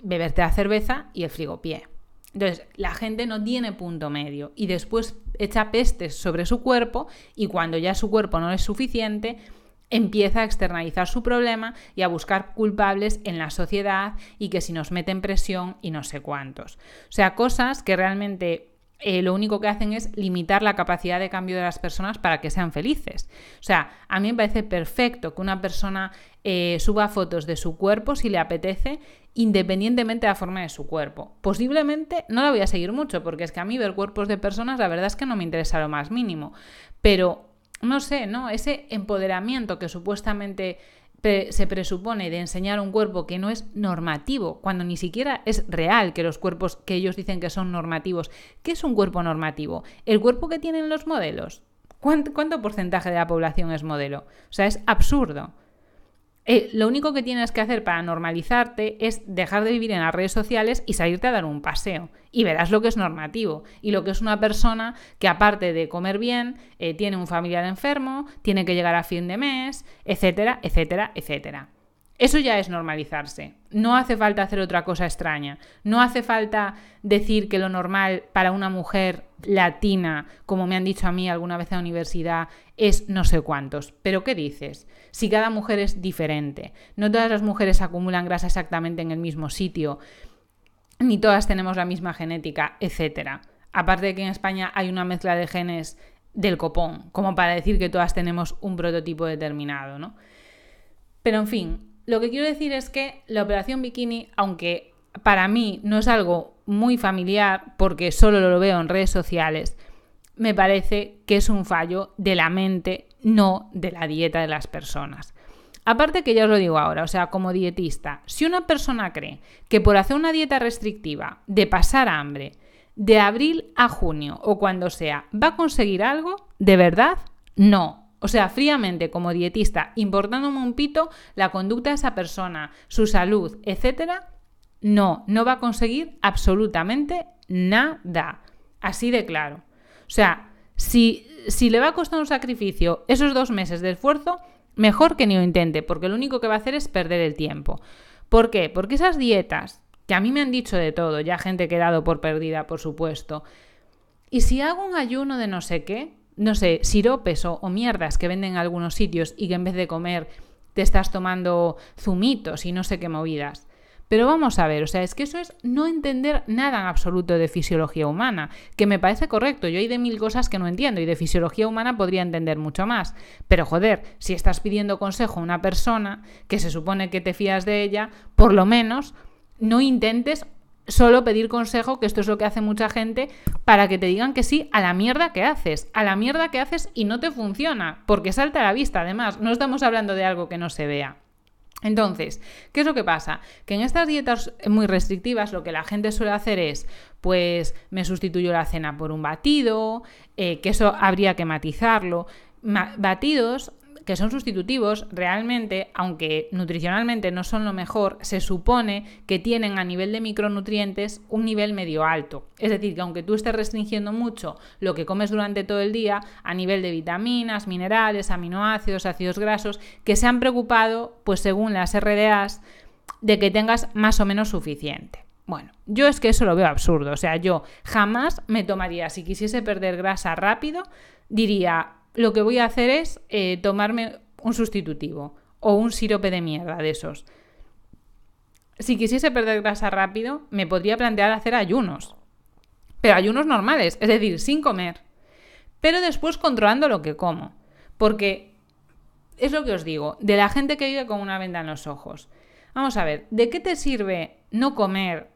beberte la cerveza y el frigopié. Entonces, la gente no tiene punto medio y después echa pestes sobre su cuerpo y cuando ya su cuerpo no es suficiente, empieza a externalizar su problema y a buscar culpables en la sociedad y que si nos meten presión y no sé cuántos. O sea, cosas que realmente eh, lo único que hacen es limitar la capacidad de cambio de las personas para que sean felices. O sea, a mí me parece perfecto que una persona eh, suba fotos de su cuerpo si le apetece, independientemente de la forma de su cuerpo. Posiblemente no la voy a seguir mucho, porque es que a mí ver cuerpos de personas la verdad es que no me interesa lo más mínimo. Pero, no sé, ¿no? Ese empoderamiento que supuestamente se presupone de enseñar un cuerpo que no es normativo, cuando ni siquiera es real que los cuerpos que ellos dicen que son normativos. ¿Qué es un cuerpo normativo? ¿El cuerpo que tienen los modelos? cuánto porcentaje de la población es modelo? O sea, es absurdo. Eh, lo único que tienes que hacer para normalizarte es dejar de vivir en las redes sociales y salirte a dar un paseo. Y verás lo que es normativo y lo que es una persona que aparte de comer bien, eh, tiene un familiar enfermo, tiene que llegar a fin de mes, etcétera, etcétera, etcétera. Eso ya es normalizarse. No hace falta hacer otra cosa extraña. No hace falta decir que lo normal para una mujer latina, como me han dicho a mí alguna vez en la universidad, es no sé cuántos. Pero ¿qué dices? Si cada mujer es diferente, no todas las mujeres acumulan grasa exactamente en el mismo sitio, ni todas tenemos la misma genética, etc. Aparte de que en España hay una mezcla de genes del copón, como para decir que todas tenemos un prototipo determinado, ¿no? Pero en fin, lo que quiero decir es que la operación bikini, aunque para mí no es algo muy familiar, porque solo lo veo en redes sociales, me parece que es un fallo de la mente, no de la dieta de las personas. Aparte que ya os lo digo ahora, o sea, como dietista, si una persona cree que por hacer una dieta restrictiva, de pasar hambre, de abril a junio o cuando sea, va a conseguir algo, de verdad, no. O sea, fríamente como dietista, importándome un pito, la conducta de esa persona, su salud, etcétera, no, no va a conseguir absolutamente nada. Así de claro. O sea, si, si le va a costar un sacrificio esos dos meses de esfuerzo, mejor que ni lo intente, porque lo único que va a hacer es perder el tiempo. ¿Por qué? Porque esas dietas, que a mí me han dicho de todo, ya gente que he dado por perdida, por supuesto, y si hago un ayuno de no sé qué, no sé, siropes o, o mierdas que venden en algunos sitios y que en vez de comer te estás tomando zumitos y no sé qué movidas. Pero vamos a ver, o sea, es que eso es no entender nada en absoluto de fisiología humana, que me parece correcto, yo hay de mil cosas que no entiendo y de fisiología humana podría entender mucho más. Pero joder, si estás pidiendo consejo a una persona que se supone que te fías de ella, por lo menos no intentes solo pedir consejo, que esto es lo que hace mucha gente, para que te digan que sí a la mierda que haces, a la mierda que haces y no te funciona, porque salta a la vista, además, no estamos hablando de algo que no se vea. Entonces, ¿qué es lo que pasa? Que en estas dietas muy restrictivas lo que la gente suele hacer es, pues me sustituyo la cena por un batido, eh, que eso habría que matizarlo. batidos que son sustitutivos, realmente, aunque nutricionalmente no son lo mejor, se supone que tienen a nivel de micronutrientes un nivel medio alto. Es decir, que aunque tú estés restringiendo mucho lo que comes durante todo el día, a nivel de vitaminas, minerales, aminoácidos, ácidos grasos, que se han preocupado, pues según las RDAs, de que tengas más o menos suficiente. Bueno, yo es que eso lo veo absurdo. O sea, yo jamás me tomaría, si quisiese perder grasa rápido, diría, lo que voy a hacer es eh, tomarme un sustitutivo o un sirope de mierda de esos. Si quisiese perder grasa rápido, me podría plantear hacer ayunos, pero ayunos normales, es decir, sin comer, pero después controlando lo que como, porque es lo que os digo, de la gente que vive con una venda en los ojos. Vamos a ver, ¿de qué te sirve no comer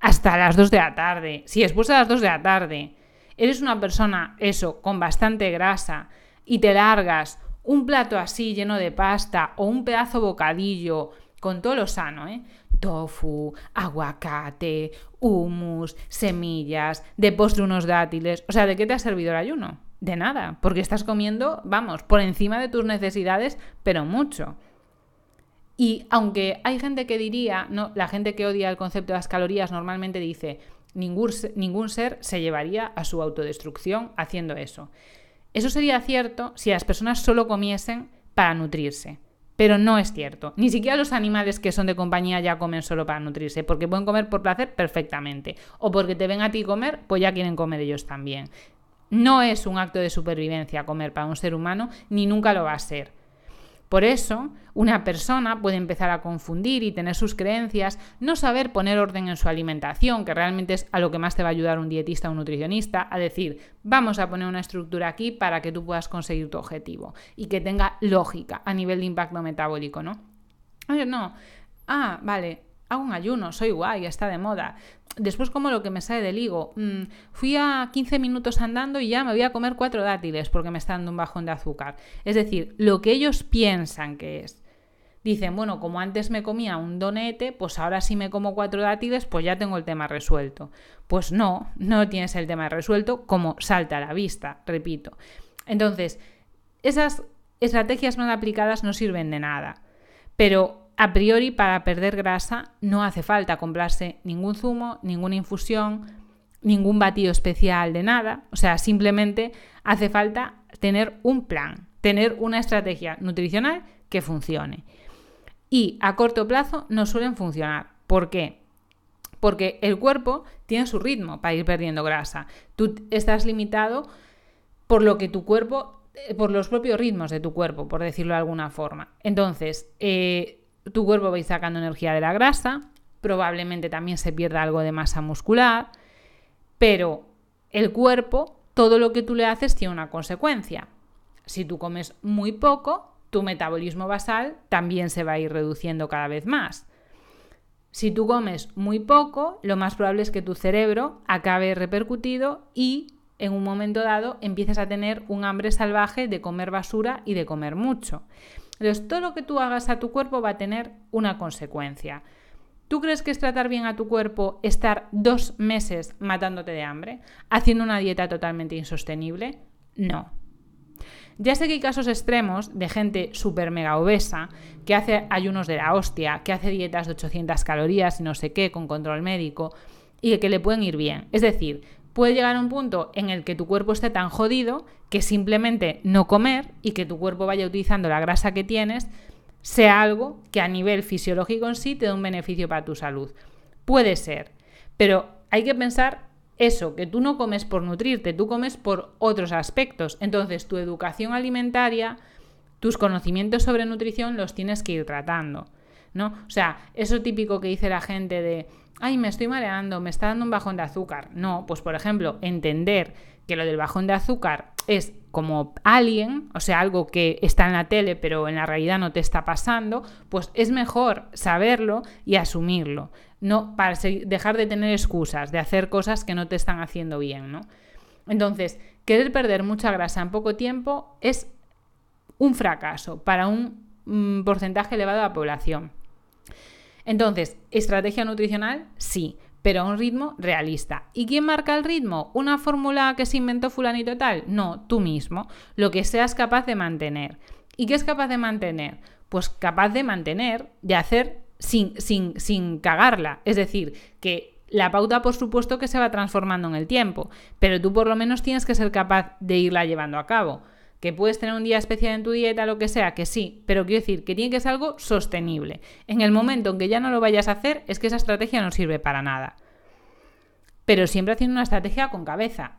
hasta las 2 de la tarde? Si después a las 2 de la tarde eres una persona, eso, con bastante grasa y te largas un plato así lleno de pasta o un pedazo bocadillo con todo lo sano, ¿eh? Tofu, aguacate, humus, semillas, de postre unos dátiles. O sea, ¿de qué te ha servido el ayuno? De nada, porque estás comiendo, vamos, por encima de tus necesidades, pero mucho. Y aunque hay gente que diría, no, la gente que odia el concepto de las calorías normalmente dice, Ningún, ser se llevaría a su autodestrucción haciendo eso. Eso sería cierto si las personas solo comiesen para nutrirse. Pero no es cierto. Ni siquiera los animales que son de compañía ya comen solo para nutrirse, porque pueden comer por placer perfectamente. O porque te ven a ti comer, pues ya quieren comer ellos también. No es un acto de supervivencia comer para un ser humano, ni nunca lo va a ser. Por eso, una persona puede empezar a confundir y tener sus creencias, no saber poner orden en su alimentación, que realmente es a lo que más te va a ayudar un dietista o un nutricionista, a decir, vamos a poner una estructura aquí para que tú puedas conseguir tu objetivo y que tenga lógica a nivel de impacto metabólico, ¿no? No, ah, vale, hago un ayuno, soy guay, está de moda. Después como lo que me sale del higo, mm, fui a 15 minutos andando y ya me voy a comer cuatro dátiles porque me está dando un bajón de azúcar. Es decir, lo que ellos piensan que es. Dicen, bueno, como antes me comía un donete, pues ahora si me como cuatro dátiles, pues ya tengo el tema resuelto. Pues no, no tienes el tema resuelto como salta a la vista, repito. Entonces, esas estrategias mal aplicadas no sirven de nada. Pero a priori para perder grasa no hace falta comprarse ningún zumo, ninguna infusión, ningún batido especial de nada. O sea, simplemente hace falta tener un plan, tener una estrategia nutricional que funcione. Y a corto plazo no suelen funcionar. ¿Por qué? Porque el cuerpo tiene su ritmo para ir perdiendo grasa. Tú estás limitado por lo que tu cuerpo, eh, por los propios ritmos de tu cuerpo, por decirlo de alguna forma. Entonces, eh, tu cuerpo va a ir sacando energía de la grasa, probablemente también se pierda algo de masa muscular, pero el cuerpo, todo lo que tú le haces tiene una consecuencia. Si tú comes muy poco, tu metabolismo basal también se va a ir reduciendo cada vez más. Si tú comes muy poco, lo más probable es que tu cerebro acabe repercutido y en un momento dado empieces a tener un hambre salvaje de comer basura y de comer mucho. Entonces, todo lo que tú hagas a tu cuerpo va a tener una consecuencia. ¿Tú crees que es tratar bien a tu cuerpo estar dos meses matándote de hambre, haciendo una dieta totalmente insostenible? No. Ya sé que hay casos extremos de gente súper mega obesa, que hace ayunos de la hostia, que hace dietas de 800 calorías y no sé qué, con control médico, y que le pueden ir bien. Es decir, puede llegar a un punto en el que tu cuerpo esté tan jodido que simplemente no comer y que tu cuerpo vaya utilizando la grasa que tienes sea algo que a nivel fisiológico en sí te dé un beneficio para tu salud. Puede ser, pero hay que pensar eso, que tú no comes por nutrirte, tú comes por otros aspectos. Entonces, tu educación alimentaria, tus conocimientos sobre nutrición los tienes que ir tratando, ¿no? O sea, eso típico que dice la gente de, ay, me estoy mareando, me está dando un bajón de azúcar. No, pues por ejemplo, entender que lo del bajón de azúcar es como alguien, o sea, algo que está en la tele pero en la realidad no te está pasando, pues es mejor saberlo y asumirlo, no para dejar de tener excusas, de hacer cosas que no te están haciendo bien, ¿no? Entonces, querer perder mucha grasa en poco tiempo es un fracaso para un mm, porcentaje elevado de la población. Entonces, ¿estrategia nutricional? Sí, pero a un ritmo realista. ¿Y quién marca el ritmo? ¿Una fórmula que se inventó fulanito tal? No, tú mismo, lo que seas capaz de mantener. ¿Y qué es capaz de mantener? Pues capaz de mantener, de hacer sin, sin, sin cagarla. Es decir, que la pauta, por supuesto, que se va transformando en el tiempo, pero tú por lo menos tienes que ser capaz de irla llevando a cabo que puedes tener un día especial en tu dieta, lo que sea, que sí, pero quiero decir que tiene que ser algo sostenible. En el momento en que ya no lo vayas a hacer, es que esa estrategia no sirve para nada. Pero siempre haciendo una estrategia con cabeza.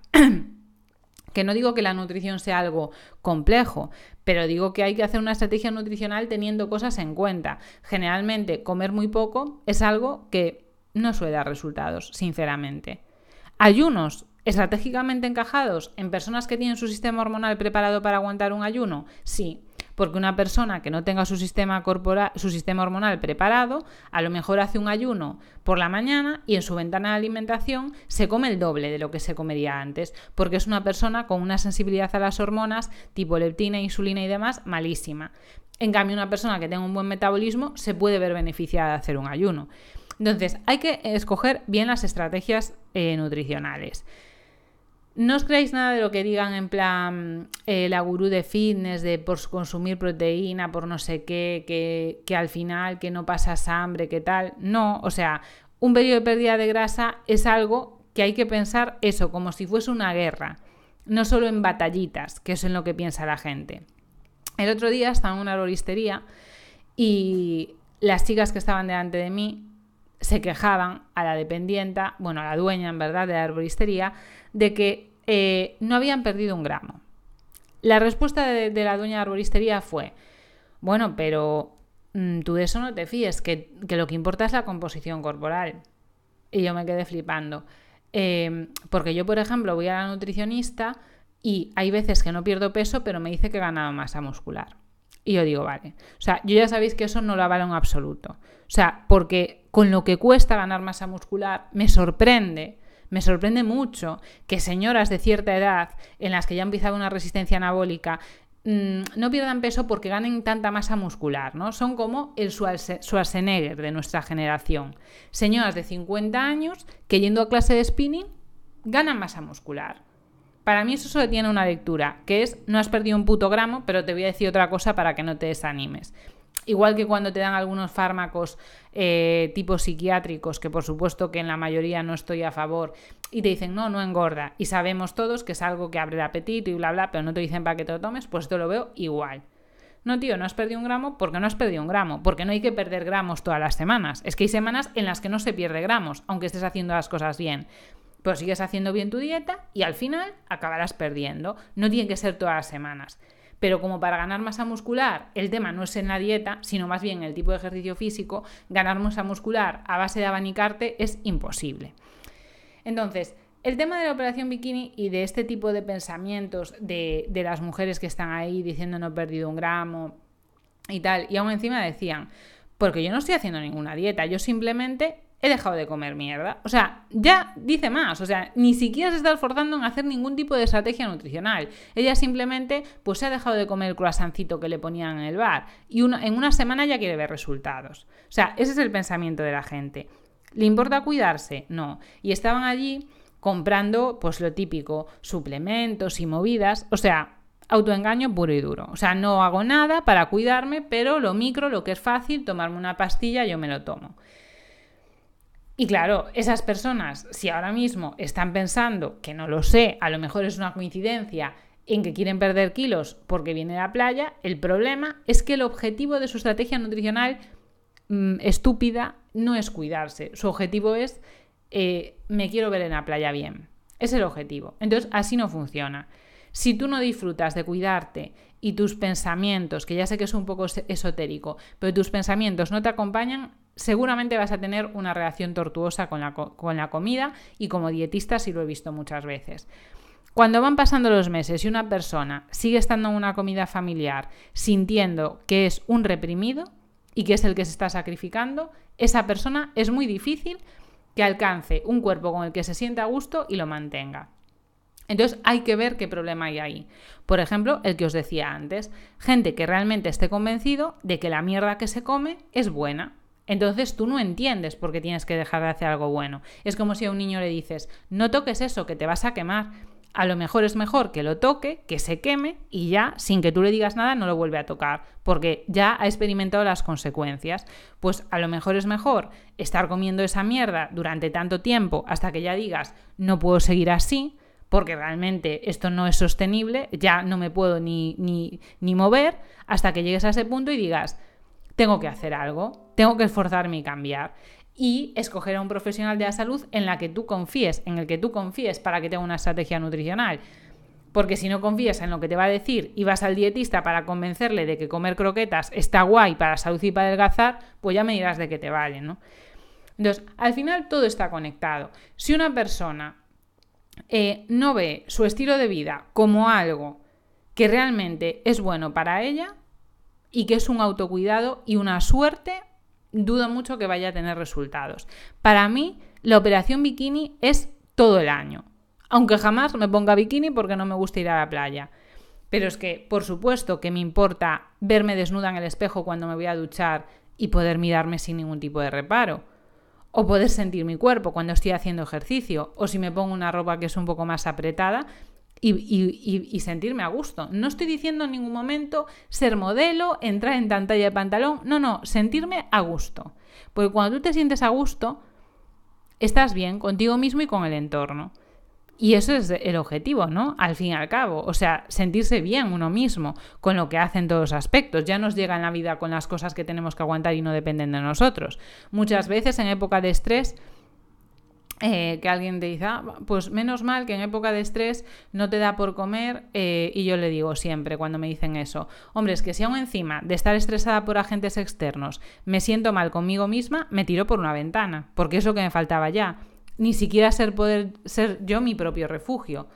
(clears throat) que no digo que la nutrición sea algo complejo, pero digo que hay que hacer una estrategia nutricional teniendo cosas en cuenta. Generalmente comer muy poco es algo que no suele dar resultados, sinceramente. Ayunos, ¿Estratégicamente encajados en personas que tienen su sistema hormonal preparado para aguantar un ayuno? Sí, porque una persona que no tenga su sistema corporal, su sistema hormonal preparado, a lo mejor hace un ayuno por la mañana y en su ventana de alimentación se come el doble de lo que se comería antes, porque es una persona con una sensibilidad a las hormonas tipo leptina, insulina y demás malísima. En cambio, una persona que tenga un buen metabolismo se puede ver beneficiada de hacer un ayuno. Entonces, hay que escoger bien las estrategias eh, nutricionales. No os creáis nada de lo que digan en plan eh, la gurú de fitness, de por consumir proteína, por no sé qué, que, al final que no pasas hambre, que tal. No, o sea, un periodo de pérdida de grasa es algo que hay que pensar eso, como si fuese una guerra, no solo en batallitas, que es en lo que piensa la gente. El otro día estaba en una arboristería y las chicas que estaban delante de mí se quejaban a la dependienta, bueno, a la dueña en verdad de la arboristería, de que eh, no habían perdido un gramo. La respuesta de, la dueña de arboristería fue, bueno, pero mm, tú de eso no te fíes, que, lo que importa es la composición corporal. Y yo me quedé flipando. Em, porque yo, por ejemplo, voy a la nutricionista y hay veces que no pierdo peso, pero me dice que he ganado masa muscular. Y yo digo, vale. O sea, yo ya sabéis que eso no lo avalo en absoluto. O sea, porque con lo que cuesta ganar masa muscular, me sorprende me sorprende mucho que señoras de cierta edad, en las que ya han empezado una resistencia anabólica, mm, no pierdan peso porque ganen tanta masa muscular, ¿no? Son como el Schwarzenegger de nuestra generación. Señoras de 50 años que yendo a clase de spinning ganan masa muscular. Para mí eso solo tiene una lectura, que es no has perdido un puto gramo, pero te voy a decir otra cosa para que no te desanimes. Igual que cuando te dan algunos fármacos eh, tipo psiquiátricos, que por supuesto que en la mayoría no estoy a favor, y te dicen, no, no engorda. Y sabemos todos que es algo que abre el apetito y bla, bla, pero no te dicen para que te lo tomes, pues esto lo veo igual. No, tío, no has perdido un gramo porque no has perdido un gramo, porque no hay que perder gramos todas las semanas. Es que hay semanas en las que no se pierde gramos, aunque estés haciendo las cosas bien. Pero pues sigues haciendo bien tu dieta y al final acabarás perdiendo. No tiene que ser todas las semanas pero como para ganar masa muscular el tema no es en la dieta, sino más bien el tipo de ejercicio físico, ganar masa muscular a base de abanicarte es imposible. Entonces, el tema de la operación bikini y de este tipo de pensamientos de, de las mujeres que están ahí diciendo no he perdido un gramo y tal, y aún encima decían, porque yo no estoy haciendo ninguna dieta, yo simplemente he dejado de comer mierda. O sea, ya dice más, o sea, ni siquiera se está esforzando en hacer ningún tipo de estrategia nutricional. Ella simplemente, pues se ha dejado de comer el croissantcito que le ponían en el bar y en una semana ya quiere ver resultados. O sea, ese es el pensamiento de la gente. ¿Le importa cuidarse? No. Y estaban allí comprando, pues lo típico, suplementos y movidas, o sea, autoengaño puro y duro. O sea, no hago nada para cuidarme, pero lo micro, lo que es fácil, tomarme una pastilla, yo me lo tomo. Y claro, esas personas, si ahora mismo están pensando, que no lo sé, a lo mejor es una coincidencia, en que quieren perder kilos porque viene la playa, el problema es que el objetivo de su estrategia nutricional mm, estúpida no es cuidarse. Su objetivo es eh, me quiero ver en la playa bien. Es el objetivo. Entonces, así no funciona. Si tú no disfrutas de cuidarte y tus pensamientos, que ya sé que es un poco esotérico, pero tus pensamientos no te acompañan, seguramente vas a tener una relación tortuosa con la, con la comida y como dietista sí lo he visto muchas veces. Cuando van pasando los meses y una persona sigue estando en una comida familiar sintiendo que es un reprimido y que es el que se está sacrificando, esa persona es muy difícil que alcance un cuerpo con el que se sienta a gusto y lo mantenga. Entonces hay que ver qué problema hay ahí. Por ejemplo, el que os decía antes, gente que realmente esté convencido de que la mierda que se come es buena entonces tú no entiendes por qué tienes que dejar de hacer algo bueno. Es como si a un niño le dices, no toques eso, que te vas a quemar. A lo mejor es mejor que lo toque, que se queme y ya, sin que tú le digas nada, no lo vuelve a tocar, porque ya ha experimentado las consecuencias. Pues a lo mejor es mejor estar comiendo esa mierda durante tanto tiempo hasta que ya digas, no puedo seguir así, porque realmente esto no es sostenible, ya no me puedo ni, ni, ni mover, hasta que llegues a ese punto y digas, tengo que hacer algo, tengo que esforzarme y cambiar. Y escoger a un profesional de la salud en la que tú confíes, en el que tú confíes para que tenga una estrategia nutricional. Porque si no confías en lo que te va a decir y vas al dietista para convencerle de que comer croquetas está guay para salud y para adelgazar, pues ya me dirás de qué te vale, ¿no? Entonces, al final todo está conectado. Si una persona eh, no ve su estilo de vida como algo que realmente es bueno para ella, y que es un autocuidado y una suerte, dudo mucho que vaya a tener resultados. Para mí, la operación bikini es todo el año, aunque jamás me ponga bikini porque no me gusta ir a la playa. Pero es que, por supuesto, que me importa verme desnuda en el espejo cuando me voy a duchar y poder mirarme sin ningún tipo de reparo. O poder sentir mi cuerpo cuando estoy haciendo ejercicio. O si me pongo una ropa que es un poco más apretada, y, sentirme a gusto. No estoy diciendo en ningún momento ser modelo, entrar en pantalla de pantalón, no, no, sentirme a gusto. Porque cuando tú te sientes a gusto, estás bien contigo mismo y con el entorno. Y eso es el objetivo, ¿no? Al fin y al cabo. O sea, sentirse bien uno mismo con lo que hace en todos los aspectos. Ya nos llega en la vida con las cosas que tenemos que aguantar y no dependen de nosotros. Muchas veces en época de estrés eh, que alguien te dice, ah, pues menos mal que en época de estrés no te da por comer, eh, y yo le digo siempre cuando me dicen eso, hombre, es que si aún encima de estar estresada por agentes externos me siento mal conmigo misma, me tiro por una ventana, porque es lo que me faltaba ya, ni siquiera ser poder ser yo mi propio refugio.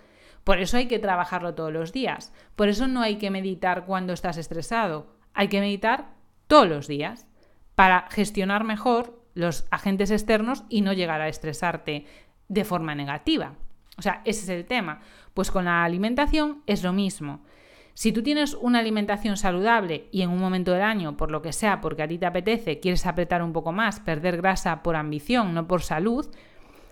Por eso hay que trabajarlo todos los días, por eso no hay que meditar cuando estás estresado, hay que meditar todos los días para gestionar mejor los agentes externos y no llegar a estresarte de forma negativa. O sea, ese es el tema. Pues con la alimentación es lo mismo. Si tú tienes una alimentación saludable y en un momento del año, por lo que sea, porque a ti te apetece, quieres apretar un poco más, perder grasa por ambición, no por salud,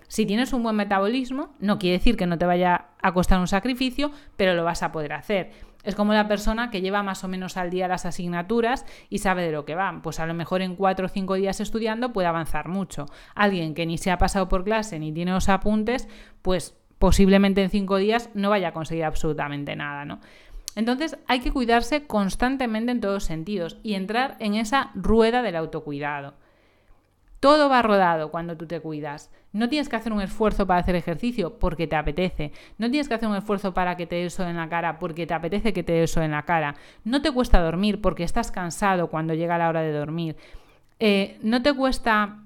si tienes un buen metabolismo, no quiere decir que no te vaya a costar un sacrificio, pero lo vas a poder hacer. Es como la persona que lleva más o menos al día las asignaturas y sabe de lo que van. Pues a lo mejor en cuatro o cinco días estudiando puede avanzar mucho. Alguien que ni se ha pasado por clase ni tiene los apuntes, pues posiblemente en cinco días no vaya a conseguir absolutamente nada, ¿no? Entonces hay que cuidarse constantemente en todos sentidos y entrar en esa rueda del autocuidado. Todo va rodado cuando tú te cuidas. No tienes que hacer un esfuerzo para hacer ejercicio porque te apetece. No tienes que hacer un esfuerzo para que te dé en la cara porque te apetece que te dé en la cara. No te cuesta dormir porque estás cansado cuando llega la hora de dormir. Eh, no te cuesta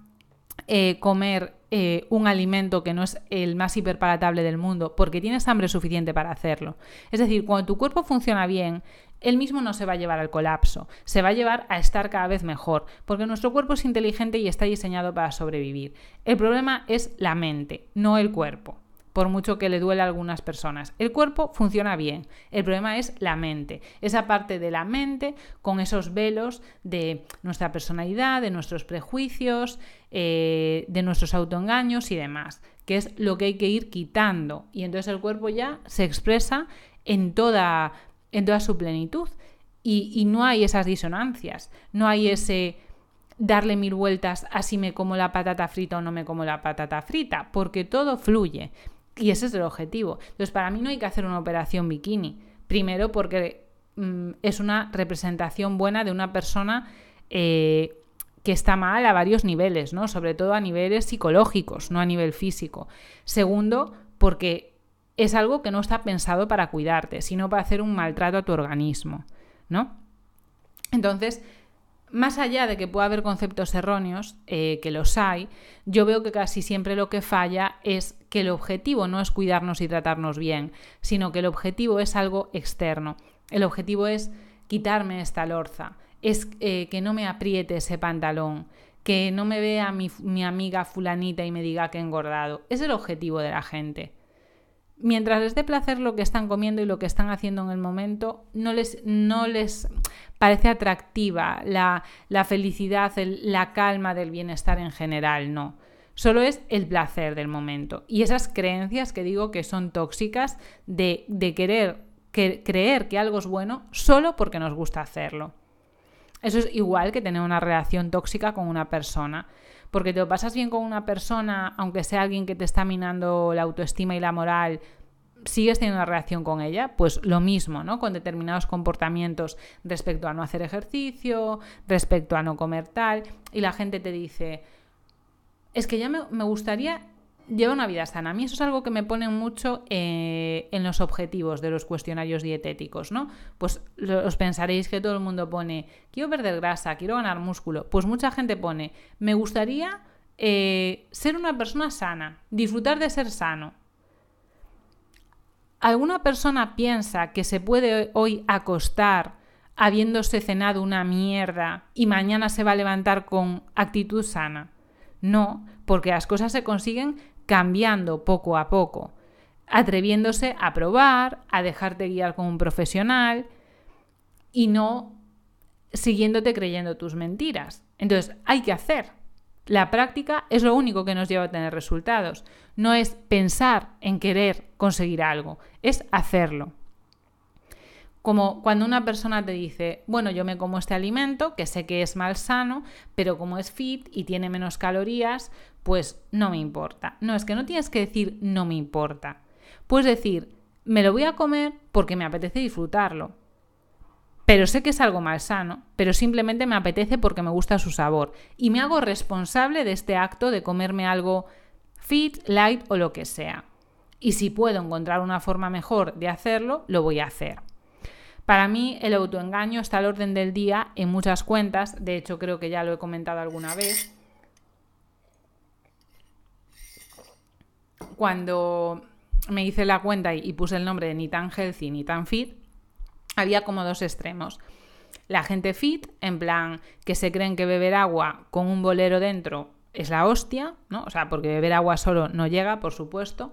eh, comer eh, un alimento que no es el más hiperpalatable del mundo porque tienes hambre suficiente para hacerlo. Es decir, cuando tu cuerpo funciona bien, él mismo no se va a llevar al colapso, se va a llevar a estar cada vez mejor, porque nuestro cuerpo es inteligente y está diseñado para sobrevivir. El problema es la mente, no el cuerpo por mucho que le duele a algunas personas. El cuerpo funciona bien, el problema es la mente, esa parte de la mente con esos velos de nuestra personalidad, de nuestros prejuicios, eh, de nuestros autoengaños y demás, que es lo que hay que ir quitando. Y entonces el cuerpo ya se expresa en toda, en toda su plenitud y, no hay esas disonancias, no hay ese darle mil vueltas así me como la patata frita o no me como la patata frita, porque todo fluye. Y ese es el objetivo. Entonces, para mí no hay que hacer una operación bikini. Primero, porque mm, es una representación buena de una persona eh, que está mal a varios niveles, ¿no? Sobre todo a niveles psicológicos, no a nivel físico. Segundo, porque es algo que no está pensado para cuidarte, sino para hacer un maltrato a tu organismo, ¿no? Entonces, más allá de que pueda haber conceptos erróneos, eh, que los hay, yo veo que casi siempre lo que falla es que el objetivo no es cuidarnos y tratarnos bien, sino que el objetivo es algo externo. El objetivo es quitarme esta lorza, es eh, que no me apriete ese pantalón, que no me vea mi, mi amiga fulanita y me diga que he engordado. Es el objetivo de la gente mientras les dé placer lo que están comiendo y lo que están haciendo en el momento, no les, no les parece atractiva la, felicidad, la calma del bienestar en general, no. Solo es el placer del momento. Y esas creencias que digo que son tóxicas de, de querer que, creer que algo es bueno solo porque nos gusta hacerlo. Eso es igual que tener una relación tóxica con una persona porque te lo pasas bien con una persona, aunque sea alguien que te está minando la autoestima y la moral, sigues teniendo una relación con ella, pues lo mismo, ¿no? Con determinados comportamientos respecto a no hacer ejercicio, respecto a no comer tal, y la gente te dice, es que ya me, me gustaría lleva una vida sana. A mí eso es algo que me pone mucho eh, en los objetivos de los cuestionarios dietéticos, ¿no? Pues os pensaréis que todo el mundo pone, quiero perder grasa, quiero ganar músculo. Pues mucha gente pone, me gustaría eh, ser una persona sana, disfrutar de ser sano. ¿Alguna persona piensa que se puede hoy acostar habiéndose cenado una mierda y mañana se va a levantar con actitud sana? No, porque las cosas se consiguen cambiando poco a poco, atreviéndose a probar, a dejarte guiar con un profesional y no siguiéndote creyendo tus mentiras. Entonces, hay que hacer. La práctica es lo único que nos lleva a tener resultados. No es pensar en querer conseguir algo, es hacerlo. Como cuando una persona te dice, bueno, yo me como este alimento, que sé que es mal sano, pero como es fit y tiene menos calorías, pues no me importa. No, es que no tienes que decir no me importa. Puedes decir, me lo voy a comer porque me apetece disfrutarlo. Pero sé que es algo mal sano, pero simplemente me apetece porque me gusta su sabor. Y me hago responsable de este acto de comerme algo fit, light o lo que sea. Y si puedo encontrar una forma mejor de hacerlo, lo voy a hacer. Para mí el autoengaño está al orden del día en muchas cuentas, de hecho creo que ya lo he comentado alguna vez. Cuando me hice la cuenta y, puse el nombre de ni tan healthy ni tan fit, había como dos extremos. La gente fit, en plan, que se creen que beber agua con un bolero dentro es la hostia, ¿no? O sea, porque beber agua solo no llega, por supuesto.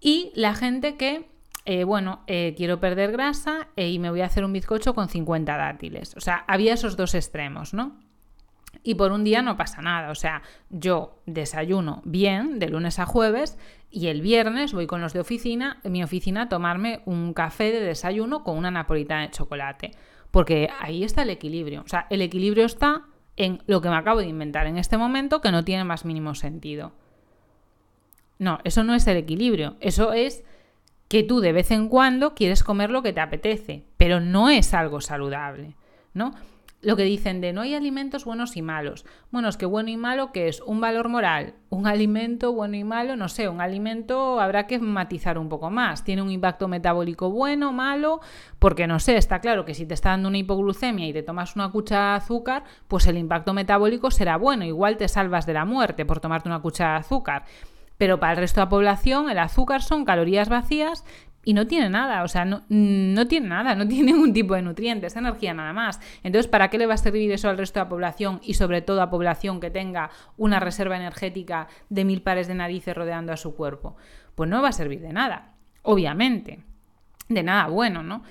Y la gente que eh, bueno, eh, quiero perder grasa eh, y me voy a hacer un bizcocho con 50 dátiles. O sea, había esos dos extremos, ¿no? Y por un día no pasa nada, o sea, yo desayuno bien de lunes a jueves y el viernes voy con los de oficina, en mi oficina, a tomarme un café de desayuno con una napolitana de chocolate. Porque ahí está el equilibrio. O sea, el equilibrio está en lo que me acabo de inventar en este momento que no tiene más mínimo sentido. No, eso no es el equilibrio, eso es que tú de vez en cuando quieres comer lo que te apetece, pero no es algo saludable, ¿no? Lo que dicen de no hay alimentos buenos y malos. Bueno, es que bueno y malo que es un valor moral, un alimento bueno y malo, no sé, un alimento habrá que matizar un poco más. Tiene un impacto metabólico bueno, o malo, porque no sé, está claro que si te está dando una hipoglucemia y te tomas una cuchara de azúcar, pues el impacto metabólico será bueno, igual te salvas de la muerte por tomarte una cuchara de azúcar pero para el resto de la población el azúcar son calorías vacías y no tiene nada, o sea, no, mm, tiene nada, no (laughs) tiene ningún tipo de nutrientes, energía nada más. Entonces, ¿para qué le va a servir eso al resto de la población y sobre todo a población que tenga una reserva energética de mil pares de narices rodeando a su cuerpo? Pues no va a servir de nada, obviamente, de nada bueno, ¿no?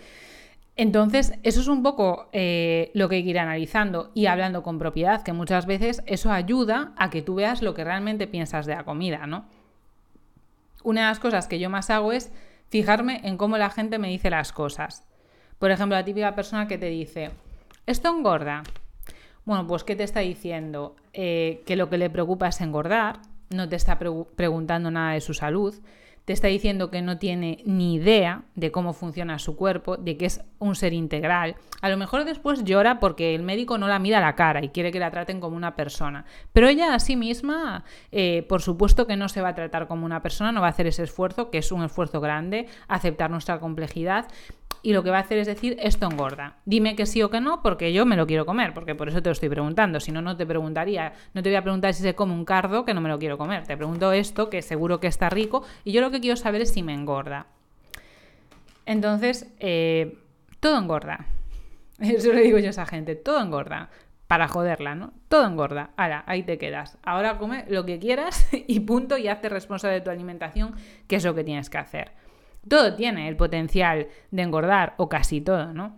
Entonces, eso es un poco eh, lo que hay que ir analizando y hablando con propiedad, que muchas veces eso ayuda a que tú veas lo que realmente piensas de la comida, ¿no? Una de las cosas que yo más hago es fijarme en cómo la gente me dice las cosas. Por ejemplo, la típica persona que te dice, esto engorda. Bueno, pues ¿qué te está diciendo? Eh, que lo que le preocupa es engordar, no te está preguntando nada de su salud, te está diciendo que no tiene ni idea de cómo funciona su cuerpo, de que es un ser integral. A lo mejor después llora porque el médico no la mira a la cara y quiere que la traten como una persona. Pero ella a sí misma, eh, por supuesto que no se va a tratar como una persona, no va a hacer ese esfuerzo, que es un esfuerzo grande, aceptar nuestra complejidad y lo que va a hacer es decir, esto engorda. Dime que sí o que no, porque yo me lo quiero comer, porque por eso te lo estoy preguntando. Si no, no te preguntaría, no te voy a preguntar si se come un cardo, que no me lo quiero comer. Te pregunto esto, que seguro que está rico, y yo lo que quiero saber es si me engorda. Entonces, eh, todo engorda. (laughs) Eso le digo yo a esa gente, todo engorda. Para joderla, ¿no? Todo engorda. Ahora, ahí te quedas. Ahora come lo que quieras (laughs) y punto y hazte responsable de tu alimentación, que es lo que tienes que hacer. Todo tiene el potencial de engordar, o casi todo, ¿no?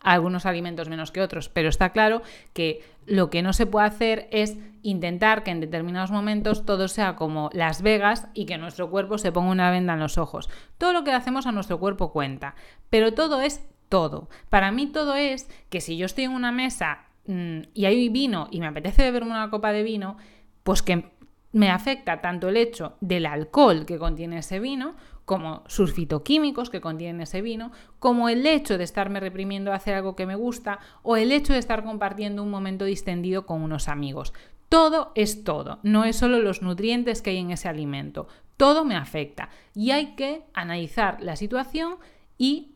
Algunos alimentos menos que otros, pero está claro que lo que no se puede hacer es intentar que en determinados momentos todo sea como Las Vegas y que nuestro cuerpo se ponga una venda en los ojos. Todo lo que hacemos a nuestro cuerpo cuenta, pero todo es todo. Para mí todo es que si yo estoy en una mesa mm, y hay vino y me apetece beberme una copa de vino, pues que me afecta tanto el hecho del alcohol que contiene ese vino como sus fitoquímicos que contienen ese vino, como el hecho de estarme reprimiendo a hacer algo que me gusta o el hecho de estar compartiendo un momento distendido con unos amigos. Todo es todo, no es solo los nutrientes que hay en ese alimento, todo me afecta y hay que analizar la situación y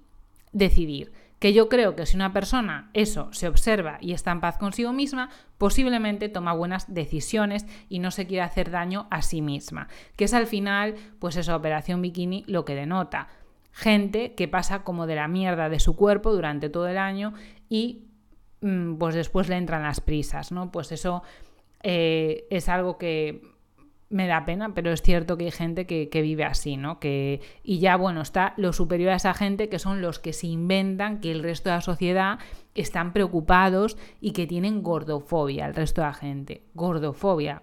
decidir que yo creo que si una persona eso se observa y está en paz consigo misma, posiblemente toma buenas decisiones y no se quiere hacer daño a sí misma, que es al final, pues esa operación bikini lo que denota. Gente que pasa como de la mierda de su cuerpo durante todo el año y mm, pues después le entran las prisas, ¿no? Pues eso eh, es algo que me da pena, pero es cierto que hay gente que, vive así, ¿no? Que, y ya, bueno, está lo superior a esa gente que son los que se inventan que el resto de la sociedad están preocupados y que tienen gordofobia, el resto de la gente. Gordofobia.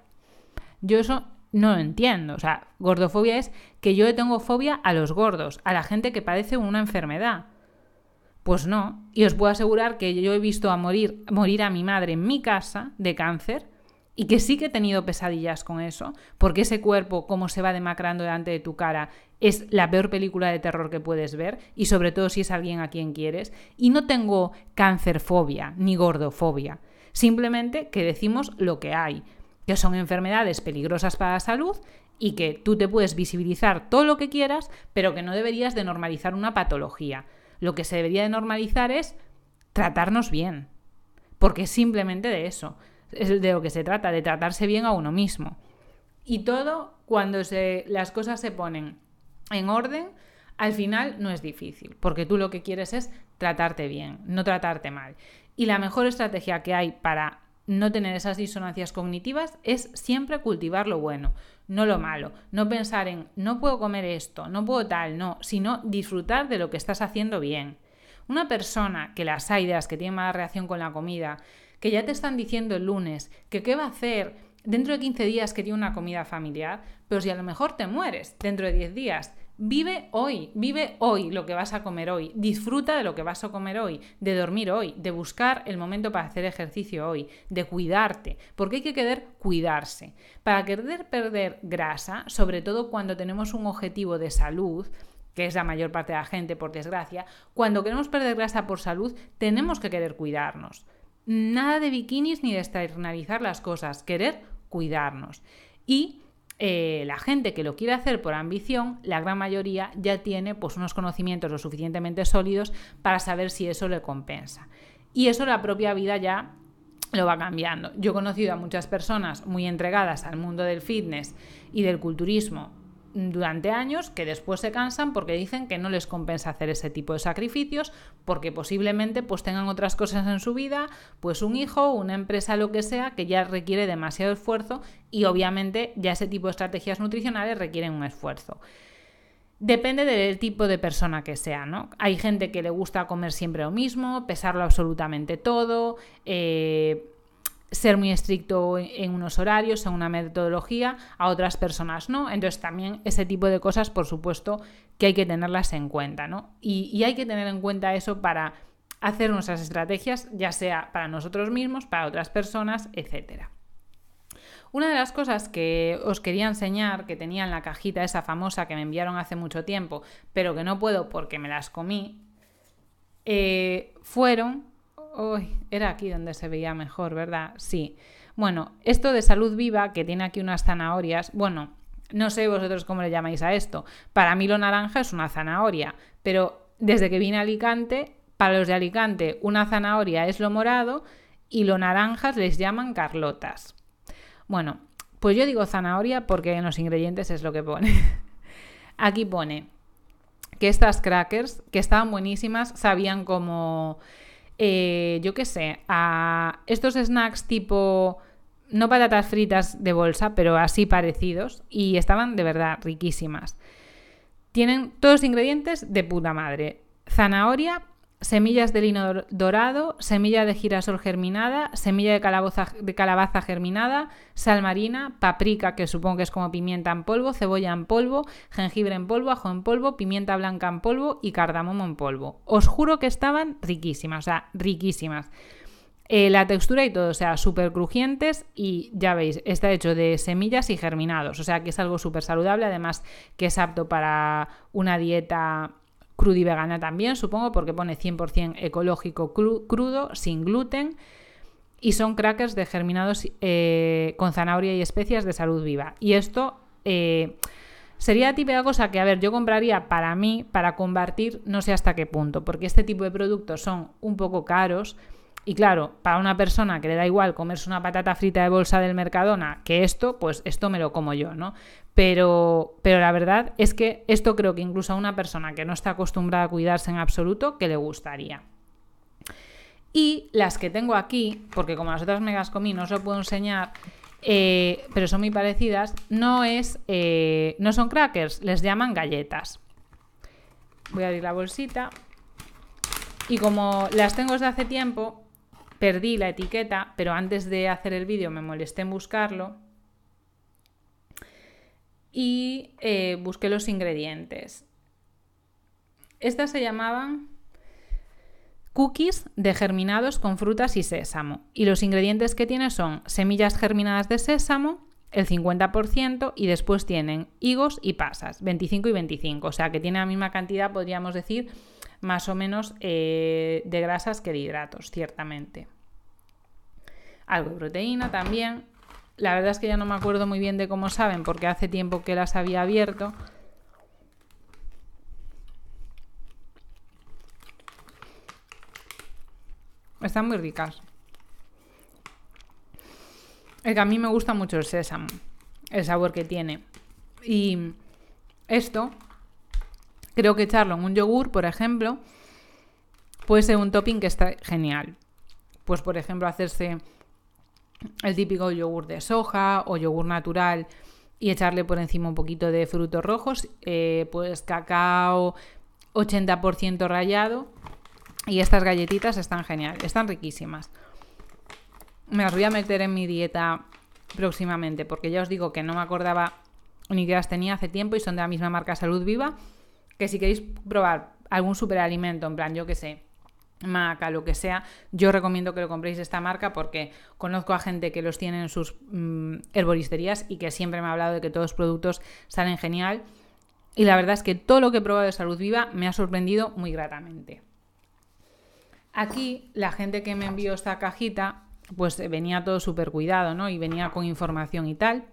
Yo eso no lo entiendo. O sea, gordofobia es que yo tengo fobia a los gordos, a la gente que padece una enfermedad. Pues no. Y os puedo asegurar que yo he visto a morir, morir a mi madre en mi casa de cáncer y que sí que he tenido pesadillas con eso, porque ese cuerpo, como se va demacrando delante de tu cara, es la peor película de terror que puedes ver, y sobre todo si es alguien a quien quieres. Y no tengo cancerfobia ni gordofobia, simplemente que decimos lo que hay, que son enfermedades peligrosas para la salud y que tú te puedes visibilizar todo lo que quieras, pero que no deberías de normalizar una patología. Lo que se debería de normalizar es tratarnos bien, porque simplemente de eso. Es de lo que se trata, de tratarse bien a uno mismo. Y todo cuando las cosas se ponen en orden, al final no es difícil, porque tú lo que quieres es tratarte bien, no tratarte mal. Y la mejor estrategia que hay para no tener esas disonancias cognitivas es siempre cultivar lo bueno, no lo malo, no pensar en no puedo comer esto, no puedo tal, no, sino disfrutar de lo que estás haciendo bien. Una persona que las hay de que tiene mala reacción con la comida, que ya te están diciendo el lunes que qué va a hacer dentro de 15 días que tiene una comida familiar, pero si a lo mejor te mueres dentro de 10 días, Vive hoy, vive hoy lo que vas a comer hoy, disfruta de lo que vas a comer hoy, de dormir hoy, de buscar el momento para hacer ejercicio hoy, de cuidarte, porque hay que querer cuidarse. Para querer perder grasa, sobre todo cuando tenemos un objetivo de salud, que es la mayor parte de la gente por desgracia, cuando queremos perder grasa por salud, tenemos que querer cuidarnos nada de bikinis ni de externalizar las cosas, querer cuidarnos. Y eh, la gente que lo quiere hacer por ambición, la gran mayoría ya tiene pues, unos conocimientos lo suficientemente sólidos para saber si eso le compensa. Y eso la propia vida ya lo va cambiando. Yo he conocido a muchas personas muy entregadas al mundo del fitness y del culturismo durante años que después se cansan porque dicen que no les compensa hacer ese tipo de sacrificios porque posiblemente pues tengan otras cosas en su vida, pues un hijo, una empresa, lo que sea, que ya requiere demasiado esfuerzo y obviamente ya ese tipo de estrategias nutricionales requieren un esfuerzo. Depende del tipo de persona que sea, ¿no? Hay gente que le gusta comer siempre lo mismo, pesarlo absolutamente todo, eh, ser muy estricto en unos horarios, en una metodología, a otras personas no. Entonces también ese tipo de cosas, por supuesto, que hay que tenerlas en cuenta, ¿no? Y, hay que tener en cuenta eso para hacer nuestras estrategias, ya sea para nosotros mismos, para otras personas, etcétera. Una de las cosas que os quería enseñar, que tenía en la cajita esa famosa que me enviaron hace mucho tiempo, pero que no puedo porque me las comí, eh, fueron era aquí donde se veía mejor, ¿verdad? Sí. Bueno, esto de salud viva, que tiene aquí unas zanahorias, bueno, no sé vosotros cómo le llamáis a esto. Para mí lo naranja es una zanahoria, pero desde que vine a Alicante, para los de Alicante una zanahoria es lo morado y lo naranjas les llaman carlotas. Bueno, pues yo digo zanahoria porque en los ingredientes es lo que pone. (laughs) Aquí pone que estas crackers, que estaban buenísimas, sabían como eh, yo qué sé, a estos snacks tipo, no patatas fritas de bolsa, pero así parecidos, y estaban de verdad riquísimas. Tienen todos los ingredientes de puta madre. Zanahoria, semillas de lino dorado, semilla de girasol germinada, semilla de calabaza, germinada, sal marina, paprika, que supongo que es como pimienta en polvo, cebolla en polvo, jengibre en polvo, ajo en polvo, pimienta blanca en polvo y cardamomo en polvo. Os juro que estaban riquísimas, o sea, riquísimas. Eh, la textura y todo, o sea, súper crujientes y ya veis, está hecho de semillas y germinados, o sea que es algo súper saludable, además que es apto para una dieta y vegana también, supongo, porque pone 100% ecológico crudo, sin gluten. Y son crackers de germinados eh, con zanahoria y especias de salud viva. Y esto eh, sería la típica cosa que, a ver, yo compraría para mí, para compartir, no sé hasta qué punto, porque este tipo de productos son un poco caros. Y claro, para una persona que le da igual comerse una patata frita de bolsa del Mercadona que esto, pues esto me lo como yo, ¿no? Pero, la verdad es que esto creo que incluso a una persona que no está acostumbrada a cuidarse en absoluto, que le gustaría. Y las que tengo aquí, porque como las otras megas comí, no os lo puedo enseñar, eh, pero son muy parecidas, no, es, eh, no son crackers, les llaman galletas. Voy a abrir la bolsita. Y como las tengo desde hace tiempo, perdí la etiqueta, pero antes de hacer el vídeo me molesté en buscarlo y eh, busqué los ingredientes. Estas se llamaban cookies de germinados con frutas y sésamo. Y los ingredientes que tiene son semillas germinadas de sésamo, el 50%, y después tienen higos y pasas, 25 y 25. O sea que tiene la misma cantidad, podríamos decir, más o menos eh, de grasas que de hidratos, ciertamente. Algo de proteína también. La verdad es que ya no me acuerdo muy bien de cómo saben, porque hace tiempo que las había abierto. Están muy ricas. Es que a mí me gusta mucho el sésamo, el sabor que tiene. Y esto, creo que echarlo en un yogur, por ejemplo, puede ser un topping que está genial. Pues por ejemplo hacerse el típico yogur de soja o yogur natural y echarle por encima un poquito de frutos rojos, eh, pues cacao 80% rallado. Y estas galletitas están genial, están riquísimas. Me las voy a meter en mi dieta próximamente, porque ya os digo que no me acordaba ni que las tenía hace tiempo y son de la misma marca Salud Viva. Que si queréis probar algún superalimento, en plan, yo que sé, Maca, lo que sea, yo recomiendo que lo compréis esta marca porque conozco a gente que los tiene en sus herbolisterías mm, herboristerías y que siempre me ha hablado de que todos los productos salen genial. Y la verdad es que todo lo que he probado de Salud Viva me ha sorprendido muy gratamente. Aquí la gente que me envió esta cajita, pues eh, venía todo súper cuidado, ¿no? Y venía con información y tal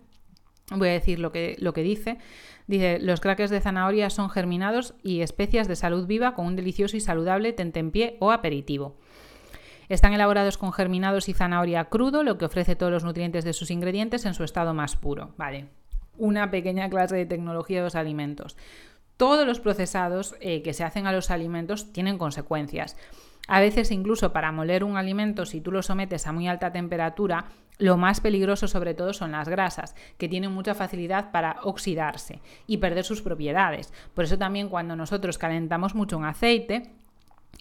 voy a decir lo que, lo que dice. Dice, los crackers de zanahoria son germinados y especias de salud viva con un delicioso y saludable tentempié o aperitivo. Están elaborados con germinados y zanahoria crudo, lo que ofrece todos los nutrientes de sus ingredientes en su estado más puro. Vale, una pequeña clase de tecnología de los alimentos. Todos los procesados eh, que se hacen a los alimentos tienen consecuencias. A veces incluso para moler un alimento, si tú lo sometes a muy alta temperatura, lo más peligroso sobre todo son las grasas, que tienen mucha facilidad para oxidarse y perder sus propiedades. Por eso también cuando nosotros calentamos mucho un aceite,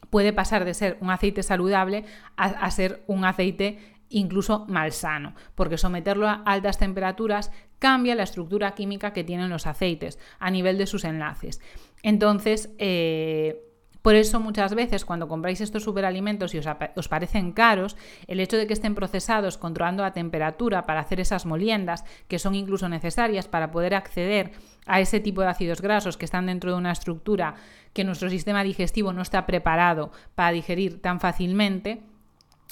puede pasar de ser un aceite saludable a, ser un aceite incluso malsano, porque someterlo a altas temperaturas cambia la estructura química que tienen los aceites a nivel de sus enlaces. Entonces, eh, por eso muchas veces cuando compráis estos superalimentos y os, parecen caros, el hecho de que estén procesados controlando la temperatura para hacer esas moliendas, que son incluso necesarias para poder acceder a ese tipo de ácidos grasos que están dentro de una estructura que nuestro sistema digestivo no está preparado para digerir tan fácilmente,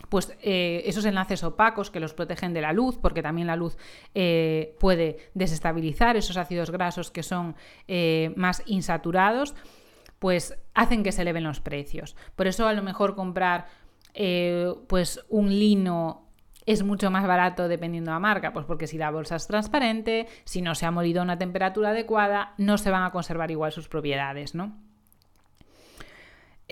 pues eh, esos enlaces opacos que los protegen de la luz, porque también la luz eh, puede desestabilizar esos ácidos grasos que son eh, más insaturados pues hacen que se eleven los precios. Por eso a lo mejor comprar eh, pues un lino es mucho más barato dependiendo de la marca, pues porque si la bolsa es transparente, si no se ha molido a una temperatura adecuada, no se van a conservar igual sus propiedades, ¿no?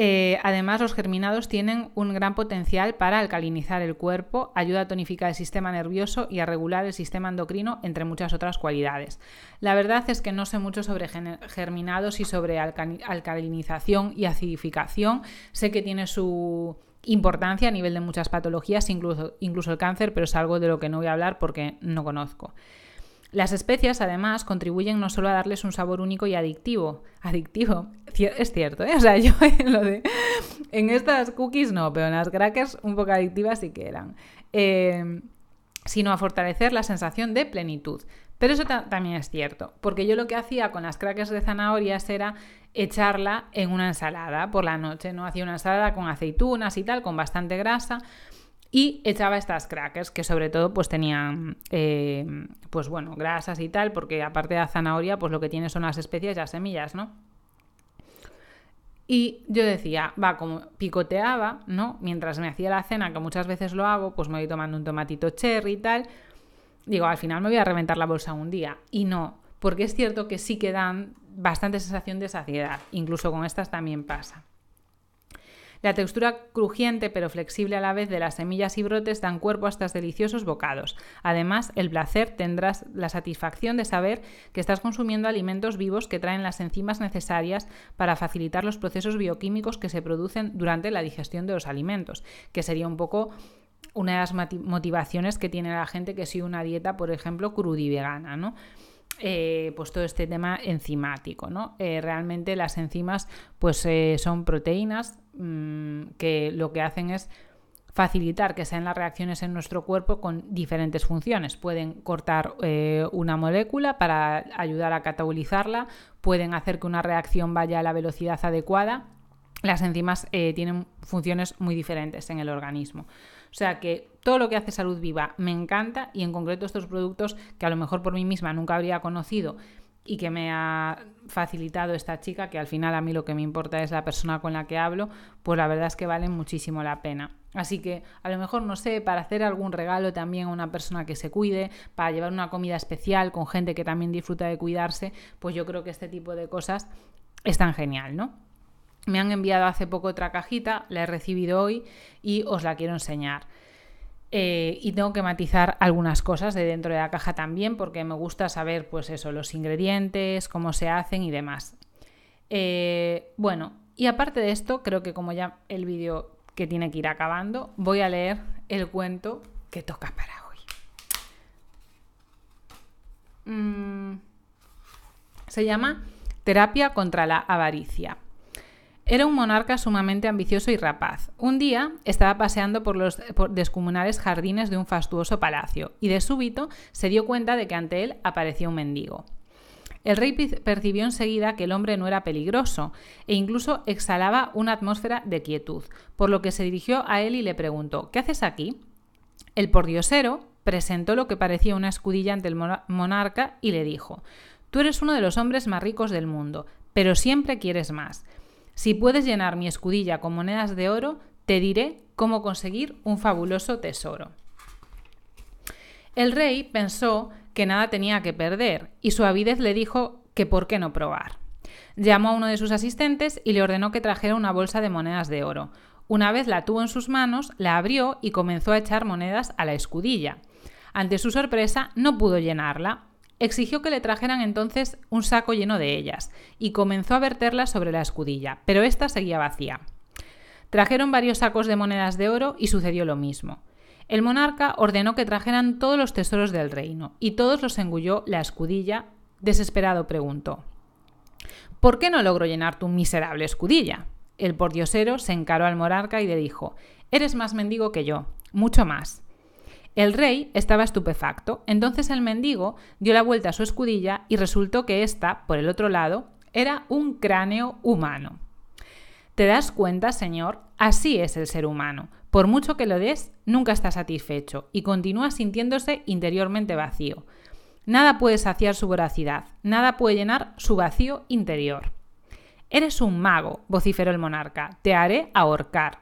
Eh, además, los germinados tienen un gran potencial para alcalinizar el cuerpo, ayuda a tonificar el sistema nervioso y a regular el sistema endocrino, entre muchas otras cualidades. La verdad es que no sé mucho sobre germinados y sobre alcalinización y acidificación. Sé que tiene su importancia a nivel de muchas patologías, incluso, incluso el cáncer, pero es algo de lo que no voy a hablar porque no conozco. Las especias, además, contribuyen no solo a darles un sabor único y adictivo. Adictivo, es cierto, ¿eh? O sea, (laughs) yo en lo de. En estas cookies no, pero en las crackers un poco adictivas sí que eran. Em, sino a fortalecer la sensación de plenitud. Pero eso también es cierto, porque yo lo que hacía con las crackers de zanahorias era echarla en una ensalada por la noche, ¿no? Hacía una ensalada con aceitunas y tal, con bastante grasa, y echaba estas crackers que sobre todo pues tenían eh, pues bueno grasas y tal porque aparte de la zanahoria pues lo que tiene son las especias y las semillas no y yo decía, va, como picoteaba, ¿no? Mientras me hacía la cena, que muchas veces lo hago, pues me voy tomando un tomatito cherry y tal. Digo, al final me voy a reventar la bolsa un día. Y no, porque es cierto que sí que dan bastante sensación de saciedad. Incluso con estas también pasa. La textura crujiente pero flexible a la vez de las semillas y brotes dan cuerpo a estos deliciosos bocados. Además, el placer tendrás la satisfacción de saber que estás consumiendo alimentos vivos que traen las enzimas necesarias para facilitar los procesos bioquímicos que se producen durante la digestión de los alimentos, que sería un poco una de las motivaciones que tiene la gente que sigue una dieta, por ejemplo, crudivegana, ¿no? Eh, pues todo este tema enzimático. ¿no? Eh, realmente las enzimas pues, eh, son proteínas mm, que lo que hacen es facilitar que sean las reacciones en nuestro cuerpo con diferentes funciones. Pueden cortar una molécula para ayudar a catabolizarla, pueden hacer que una reacción vaya a la velocidad adecuada. Las enzimas tienen funciones muy diferentes en el organismo. O sea que todo lo que hace Salud Viva me encanta y en concreto estos productos que a lo mejor por mí misma nunca habría conocido y que me ha facilitado esta chica, que al final a mí lo que me importa es la persona con la que hablo, pues la verdad es que valen muchísimo la pena. Así que a lo mejor, no sé, para hacer algún regalo también a una persona que se cuide, para llevar una comida especial con gente que también disfruta de cuidarse, pues yo creo que este tipo de cosas es tan genial, ¿no? Me han enviado hace poco otra cajita, la he recibido hoy y os la quiero enseñar. Eh, y tengo que matizar algunas cosas de dentro de la caja también porque me gusta saber pues eso, los ingredientes, cómo se hacen y demás. Eh, bueno, y aparte de esto, creo que como ya el vídeo que tiene que ir acabando, voy a leer el cuento que toca para hoy. Mm. se llama Terapia contra la avaricia. Era un monarca sumamente ambicioso y rapaz. Un día estaba paseando por los descomunales jardines de un fastuoso palacio y de súbito se dio cuenta de que ante él aparecía un mendigo. El rey percibió enseguida que el hombre no era peligroso e incluso exhalaba una atmósfera de quietud, por lo que se dirigió a él y le preguntó ¿Qué haces aquí? El pordiosero presentó lo que parecía una escudilla ante el monarca y le dijo Tú eres uno de los hombres más ricos del mundo, pero siempre quieres más. Si puedes llenar mi escudilla con monedas de oro, te diré cómo conseguir un fabuloso tesoro. El rey pensó que nada tenía que perder y su avidez le dijo que por qué no probar. Llamó a uno de sus asistentes y le ordenó que trajera una bolsa de monedas de oro. Una vez la tuvo en sus manos, la abrió y comenzó a echar monedas a la escudilla. Ante su sorpresa, no pudo llenarla. Exigió que le trajeran entonces un saco lleno de ellas y comenzó a verterlas sobre la escudilla, pero esta seguía vacía. Trajeron varios sacos de monedas de oro y sucedió lo mismo. El monarca ordenó que trajeran todos los tesoros del reino y todos los engulló la escudilla. Desesperado preguntó: ¿Por qué no logro llenar tu miserable escudilla? El pordiosero se encaró al monarca y le dijo: Eres más mendigo que yo, mucho más. El rey estaba estupefacto, entonces el mendigo dio la vuelta a su escudilla y resultó que ésta, por el otro lado, era un cráneo humano. ¿Te das cuenta, señor? Así es el ser humano. Por mucho que lo des, nunca está satisfecho y continúa sintiéndose interiormente vacío. Nada puede saciar su voracidad, nada puede llenar su vacío interior. Eres un mago, vociferó el monarca, te haré ahorcar.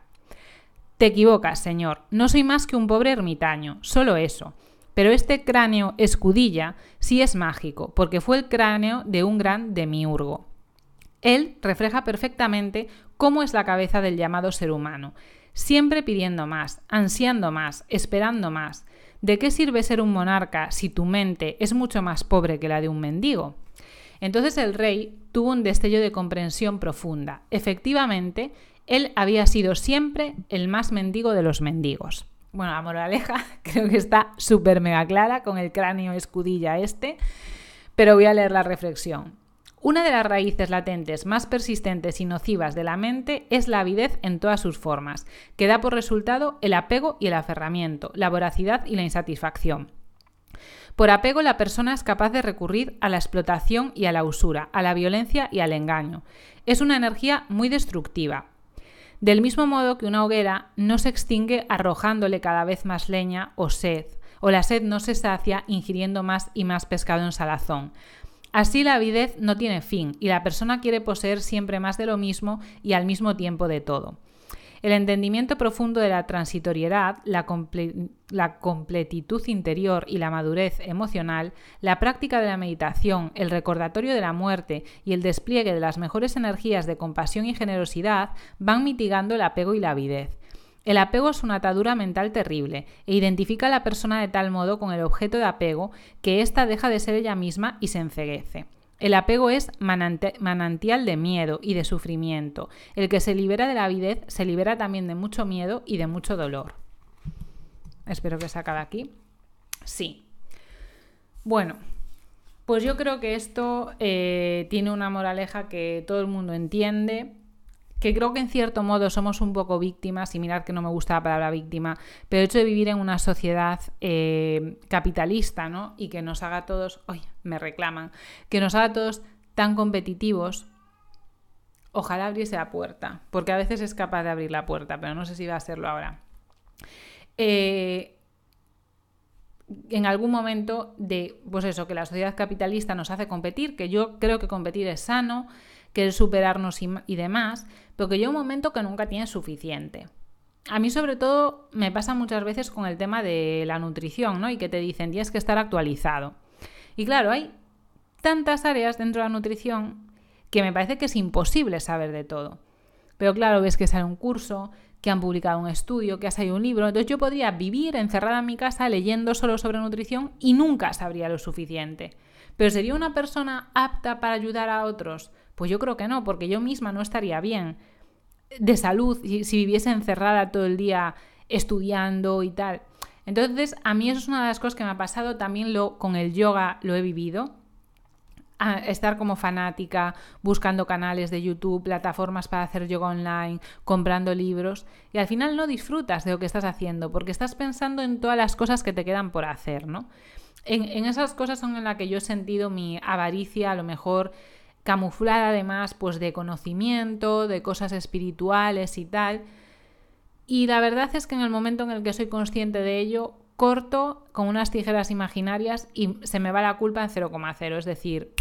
Te equivocas, señor. No soy más que un pobre ermitaño, solo eso. Pero este cráneo escudilla sí es mágico, porque fue el cráneo de un gran demiurgo. Él refleja perfectamente cómo es la cabeza del llamado ser humano, siempre pidiendo más, ansiando más, esperando más. ¿De qué sirve ser un monarca si tu mente es mucho más pobre que la de un mendigo? Entonces el rey tuvo un destello de comprensión profunda. Efectivamente, él había sido siempre el más mendigo de los mendigos. Bueno, la moraleja (laughs) creo que está súper mega clara con el cráneo escudilla este, pero voy a leer la reflexión. Una de las raíces latentes más persistentes y nocivas de la mente es la avidez en todas sus formas, que da por resultado el apego y el aferramiento, la voracidad y la insatisfacción. Por apego la persona es capaz de recurrir a la explotación y a la usura, a la violencia y al engaño. Es una energía muy destructiva, del mismo modo que una hoguera no se extingue arrojándole cada vez más leña o sed, o la sed no se sacia ingiriendo más y más pescado en salazón. Así la avidez no tiene fin y la persona quiere poseer siempre más de lo mismo y al mismo tiempo de todo. El entendimiento profundo de la transitoriedad, la, completitud interior y la madurez emocional, la práctica de la meditación, el recordatorio de la muerte y el despliegue de las mejores energías de compasión y generosidad van mitigando el apego y la avidez. El apego es una atadura mental terrible e identifica a la persona de tal modo con el objeto de apego que ésta deja de ser ella misma y se enceguece. El apego es manantial de miedo y de sufrimiento. El que se libera de la avidez se libera también de mucho miedo y de mucho dolor. Espero que se acabe aquí. Sí. Bueno, pues yo creo que esto eh, tiene una moraleja que todo el mundo entiende, que creo que en cierto modo somos un poco víctimas, y mirad que no me gusta la palabra víctima, pero el hecho de vivir en una sociedad eh, capitalista, ¿no? Y que nos haga todos, hoy me reclaman, que nos haga todos tan competitivos, ojalá abriese la puerta, porque a veces es capaz de abrir la puerta, pero no sé si va a hacerlo ahora. Eh, en algún momento de, pues eso, que la sociedad capitalista nos hace competir, que yo creo que competir es sano, que es superarnos y demás, porque que llega un momento que nunca tienes suficiente. A mí sobre todo me pasa muchas veces con el tema de la nutrición, ¿no? Y que te dicen, tienes que estar actualizado. Y claro, hay tantas áreas dentro de la nutrición que me parece que es imposible saber de todo. Pero claro, ves que sale un curso, que han publicado un estudio, que ha salido un libro. Entonces yo podría vivir encerrada en mi casa leyendo solo sobre nutrición y nunca sabría lo suficiente. Pero sería una persona apta para ayudar a otros pues yo creo que no, porque yo misma no estaría bien de salud si viviese encerrada todo el día estudiando y tal. Entonces, a mí eso es una de las cosas que me ha pasado, también lo, con el yoga lo he vivido. estar como fanática, buscando canales de YouTube, plataformas para hacer yoga online, comprando libros, y al final no disfrutas de lo que estás haciendo, porque estás pensando en todas las cosas que te quedan por hacer, ¿no? En, en esas cosas son en las que yo he sentido mi avaricia, a lo mejor camuflada además pues de conocimiento, de cosas espirituales y tal. Y la verdad es que en el momento en el que soy consciente de ello, corto con unas tijeras imaginarias y se me va la culpa en 0,0. Es decir,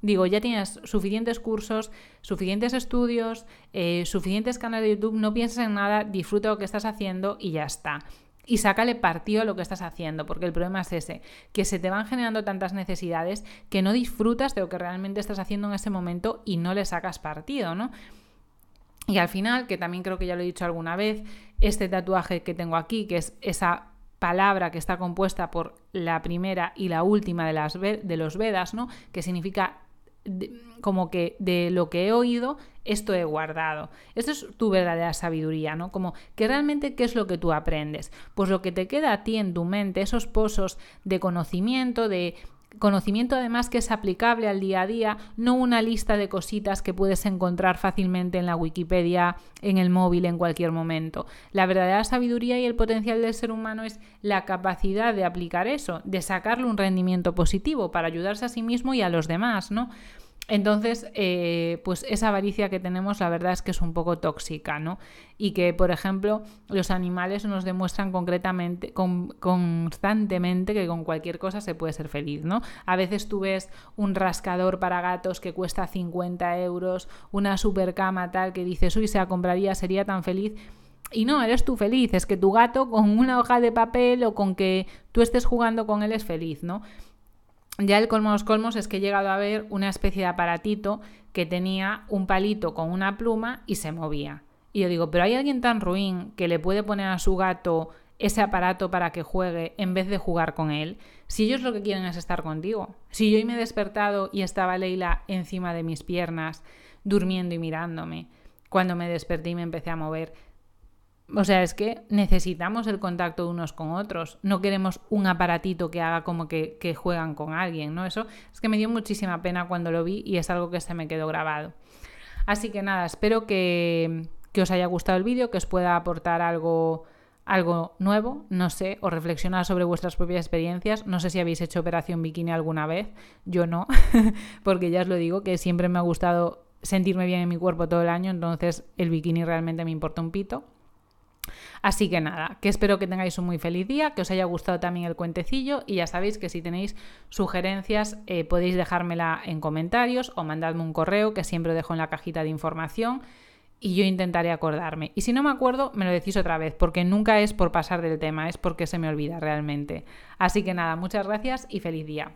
digo, ya tienes suficientes cursos, suficientes estudios, eh, suficientes canales de YouTube, no pienses en nada, disfruta lo que estás haciendo y ya está y sácale partido a lo que estás haciendo, porque el problema es ese, que se te van generando tantas necesidades que no disfrutas de lo que realmente estás haciendo en ese momento y no le sacas partido, ¿no? Y al final, que también creo que ya lo he dicho alguna vez, este tatuaje que tengo aquí, que es esa palabra que está compuesta por la primera y la última de, las, de los Vedas, ¿no? Que significa como que de lo que he oído, esto he guardado. Esto es tu verdadera sabiduría, ¿no? Como que realmente qué es lo que tú aprendes. Pues lo que te queda a ti en tu mente, esos pozos de conocimiento, de, Conocimiento además que es aplicable al día a día, no una lista de cositas que puedes encontrar fácilmente en la Wikipedia, en el móvil, en cualquier momento. La verdadera sabiduría y el potencial del ser humano es la capacidad de aplicar eso, de sacarle un rendimiento positivo para ayudarse a sí mismo y a los demás, ¿no? Entonces, eh, pues esa avaricia que tenemos, la verdad es que es un poco tóxica, ¿no? Y que, por ejemplo, los animales nos demuestran concretamente, constantemente que con cualquier cosa se puede ser feliz, ¿no? A veces tú ves un rascador para gatos que cuesta 50 euros, una super cama tal que dices, uy, se la compraría, sería tan feliz. Y no, eres tú feliz, es que tu gato con una hoja de papel o con que tú estés jugando con él es feliz, ¿no? Ya el colmo de los colmos es que he llegado a ver una especie de aparatito que tenía un palito con una pluma y se movía. Y yo digo, pero hay alguien tan ruin que le puede poner a su gato ese aparato para que juegue en vez de jugar con él, si ellos lo que quieren es estar contigo. Si yo hoy me he despertado y estaba Leila encima de mis piernas, durmiendo y mirándome, cuando me desperté y me empecé a mover, o sea, es que necesitamos el contacto unos con otros. No queremos un aparatito que haga como que, juegan con alguien, ¿no? Eso es que me dio muchísima pena cuando lo vi y es algo que se me quedó grabado. Así que nada, espero que, os haya gustado el vídeo, que os pueda aportar algo, algo nuevo, no sé, o reflexionar sobre vuestras propias experiencias. No sé si habéis hecho operación bikini alguna vez, yo no, (laughs) porque ya os lo digo, que siempre me ha gustado sentirme bien en mi cuerpo todo el año, entonces el bikini realmente me importa un pito. Así que nada, que espero que tengáis un muy feliz día, que os haya gustado también el cuentecillo y ya sabéis que si tenéis sugerencias eh, podéis dejármela en comentarios o mandadme un correo que siempre dejo en la cajita de información y yo intentaré acordarme. Y si no me acuerdo, me lo decís otra vez, porque nunca es por pasar del tema, es porque se me olvida realmente. Así que nada, muchas gracias y feliz día.